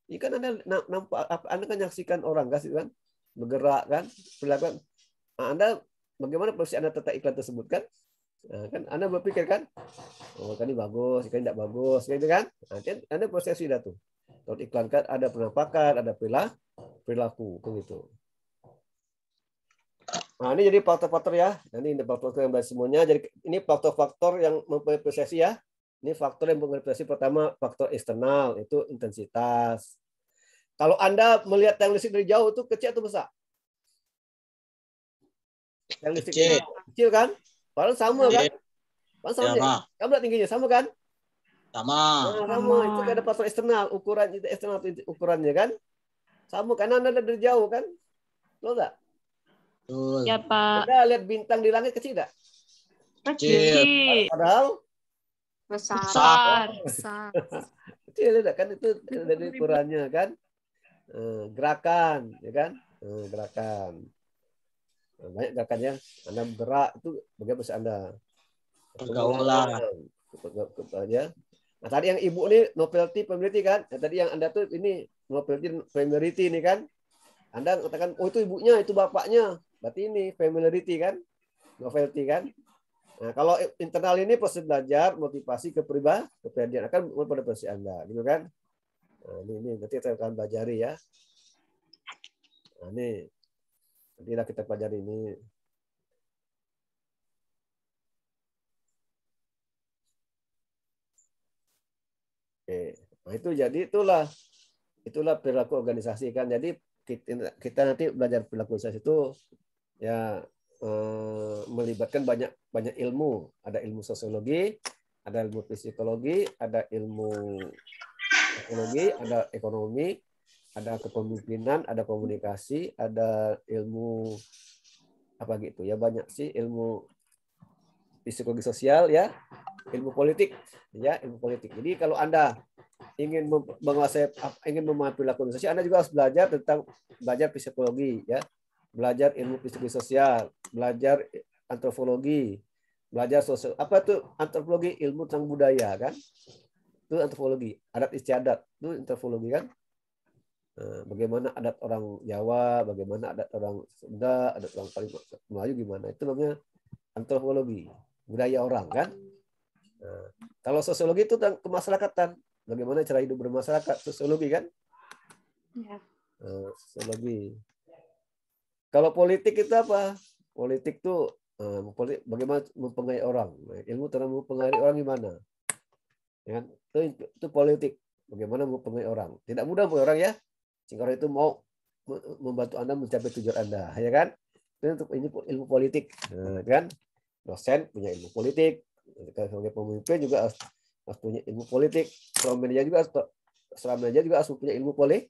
Ini kan Anda nampak Anda kan menyaksikan orang gas kan, kan bergerak kan berlakukan nah, Anda bagaimana posisi Anda tata iklan tersebut kan? Nah, kan Anda berpikir kan, oh ini bagus, ini tidak bagus, kan, gitu kan? Nah, kan Anda proses sudah tuh. Kalau iklan kan ada penampakan, ada perilaku, perilaku kan gitu. Nah, ini jadi faktor-faktor ya. ini faktor-faktor yang semuanya. Jadi ini faktor-faktor yang mempunyai prosesi ya. Ini faktor yang menginflasi pertama faktor eksternal itu intensitas. Kalau Anda melihat tiang listrik dari jauh itu kecil atau besar? Yang listrik kecil, kecil kan? Padahal sama kecil. kan? Padahal sama. Ya, Ya? Kamu tingginya sama kan? Sama. Nah, sama. sama. Itu ada faktor eksternal, ukuran itu eksternal ukurannya kan? Sama karena Anda lihat dari jauh kan? Lo enggak? Ya, Pak. Anda lihat bintang di langit kecil enggak? Kecil. Padahal besar besar, oh. besar. kecil ya kan itu dari ukurannya kan eh, gerakan ya kan eh, gerakan eh, banyak gerakannya anda gerak itu bagaimana bahasa anda pergaulan ya nah tadi yang ibu ini novelty familiarity kan nah, tadi yang anda tuh ini novelty familiarity ini kan anda katakan oh itu ibunya itu bapaknya berarti ini familiarity kan novelty kan Nah, kalau internal ini proses belajar, motivasi, kepribadian, kepribadian akan pada proses Anda, gitu kan? Nah, ini, ini nanti kita akan belajar ya. Nah, ini nanti kita pelajari ini. Oke, nah itu jadi itulah itulah perilaku organisasi kan. Jadi kita, kita nanti belajar perilaku organisasi itu ya Eh, melibatkan banyak banyak ilmu. Ada ilmu sosiologi, ada ilmu psikologi, ada ilmu ekologi, ada ekonomi, ada kepemimpinan, ada komunikasi, ada ilmu apa gitu ya banyak sih ilmu psikologi sosial ya, ilmu politik ya, ilmu politik. Jadi kalau Anda ingin menguasai ingin memahami perilaku manusia, Anda juga harus belajar tentang belajar psikologi ya, belajar ilmu psikologi sosial, belajar antropologi, belajar sosial. Apa tuh antropologi? Ilmu tentang budaya kan? Itu antropologi, adat istiadat. Itu antropologi kan? Eh, bagaimana adat orang Jawa, bagaimana adat orang Sunda, adat orang Melayu gimana? Itu namanya antropologi, budaya orang kan? Nah, kalau sosiologi itu tentang kemasyarakatan, bagaimana cara hidup bermasyarakat, sosiologi kan? Ya. Nah, sosiologi. Kalau politik itu apa? Politik tuh eh, politik, bagaimana mempengaruhi orang. Ilmu tentang mempengaruhi orang gimana? Ya kan? Itu, itu politik. Bagaimana mempengaruhi orang. Tidak mudah mempengaruhi orang ya. Singkara itu mau membantu Anda mencapai tujuan Anda, ya kan? Ini untuk ini ilmu politik, eh, kan? Dosen punya ilmu politik, sebagai pemimpin juga harus, harus punya ilmu politik, seorang manajer juga harus, seorang manajer juga harus punya ilmu politik,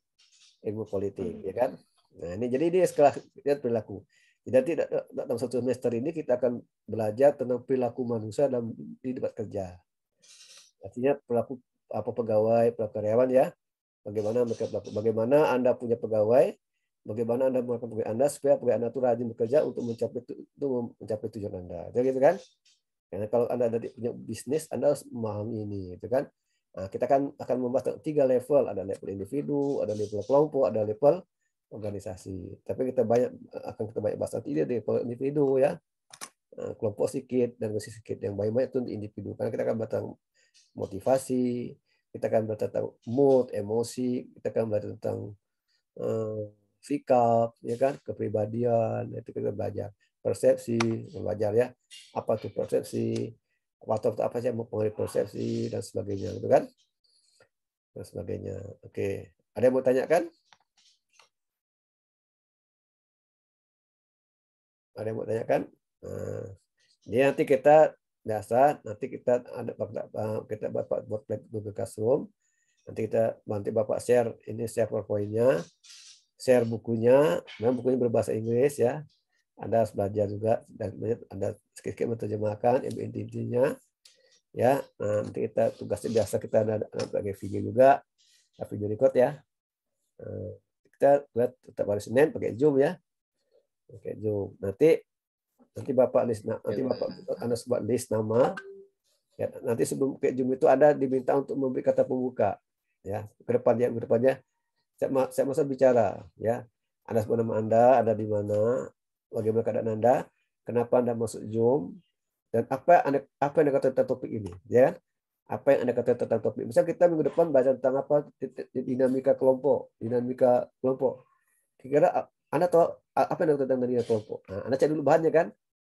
ilmu politik, hmm. ya kan? Nah, ini jadi ini setelah lihat perilaku. Jadi nanti dalam satu semester ini kita akan belajar tentang perilaku manusia dalam di tempat kerja. Artinya perilaku apa pegawai, perilaku karyawan ya. Bagaimana mereka berlaku, bagaimana Anda punya pegawai, bagaimana Anda melakukan pegawai Anda supaya pegawai Anda itu rajin bekerja untuk mencapai itu mencapai tujuan Anda. Jadi gitu, gitu kan? Karena kalau Anda ada punya bisnis, Anda harus memahami ini, gitu kan? Nah, kita akan akan membahas tiga level, ada level individu, ada level kelompok, ada level organisasi. Tapi kita banyak eh, akan kita banyak bahas nanti di individu ya eh, kelompok sedikit dan masih sedikit yang banyak-banyak itu individu karena kita akan tentang motivasi kita akan belajar tentang mood emosi kita akan belajar tentang uh, eh, sikap ya kan kepribadian itu kita belajar persepsi belajar ya apa itu persepsi apa apa sih mempengaruhi persepsi dan sebagainya gitu kan dan sebagainya oke ada yang mau tanyakan Ada yang mau tanyakan? jadi nah, nanti kita dasar, nanti kita ada bapak-bapak eh, kita bapak buat Google Classroom, nanti kita nanti bapak share ini share PowerPoint-nya, share bukunya, memang bukunya berbahasa Inggris ya. Anda harus belajar juga dan ada sedikit menerjemahkan intinya ya nah, nanti kita tugasnya biasa kita ada sebagai video juga video record ya nah, kita buat tetap hari Senin pakai Zoom ya Oke, zoom Nanti nanti Bapak list nanti Bapak Anda buat list nama. Ya, nanti sebelum ke Zoom itu ada diminta untuk memberi kata pembuka ya ke depannya ke depannya saya, saya masa bicara ya Anda sebut nama Anda ada di mana bagaimana keadaan Anda kenapa Anda masuk Zoom dan apa yang Anda apa yang Anda kata tentang topik ini ya apa yang Anda kata tentang topik misal kita minggu depan baca tentang apa dinamika kelompok dinamika kelompok kira-kira Anda tahu apa yang tentang manajemen kelompok. Nah, Anda cek dulu bahannya kan,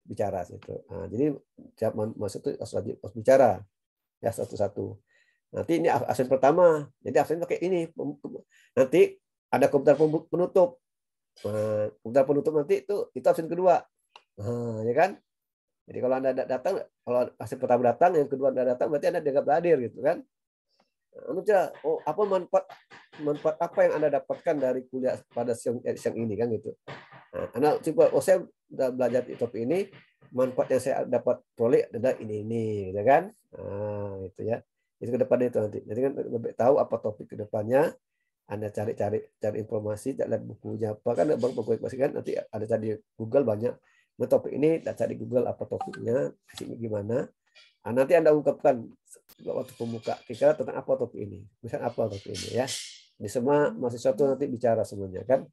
bicara situ. Nah, jadi tiap masuk itu harus bicara ya satu-satu. Nanti ini absen pertama, jadi absen pakai ini. Nanti ada komputer penutup. Nah, komputer penutup nanti itu itu absen kedua. Nah, ya kan? Jadi kalau Anda datang, kalau absen pertama datang, yang kedua Anda datang berarti Anda dianggap hadir gitu kan. Anda eh, oh, apa manfaat manfaat apa yang Anda dapatkan dari kuliah pada siang eh, siang ini kan gitu. Nah, anda coba, oh saya belajar di topik ini, manfaat yang saya dapat peroleh adalah ini ini, gitu kan? Nah, itu ya. Itu ke depannya itu nanti. Jadi kan lebih tahu apa topik ke depannya, anda cari-cari cari informasi, cari bukunya apa kan bang informasi kan nanti ada cari Google banyak. Nah, topik ini cari Google apa topiknya, isinya gimana. Nah, nanti Anda ungkapkan waktu pembuka kira-kira tentang apa topik ini misal apa topik ini ya di semua masih satu nanti bicara semuanya kan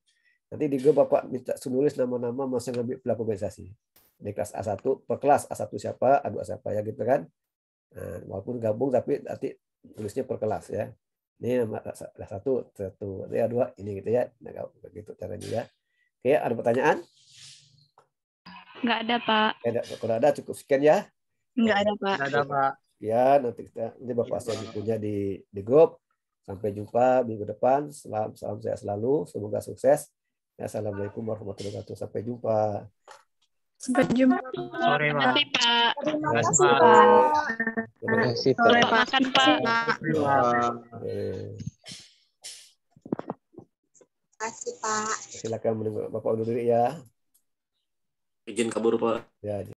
nanti di grup bapak minta sunulis nama-nama masih ngambil pelaku organisasi di kelas A1 per kelas A1 siapa A2 siapa ya gitu kan nah, walaupun gabung tapi nanti tulisnya per kelas ya ini nama A1 satu satu A2 ini gitu ya nah, begitu caranya ya oke ada pertanyaan Enggak ada, Pak. Enggak ada, kalau ada cukup sekian ya. Enggak ada, Pak. Enggak ada, Pak sekian. Nanti kita nanti Bapak saya punya di di grup. Sampai jumpa minggu depan. Salam salam saya selalu. Semoga sukses. Assalamualaikum warahmatullahi wabarakatuh. Sampai jumpa. Sampai jumpa. Sore, Pak. Terima kasih, Pak. Terima kasih, Pak. Pak. Terima kasih, Pak. Silakan menunggu Bapak undur diri ya. Izin kabur, Pak. Ya,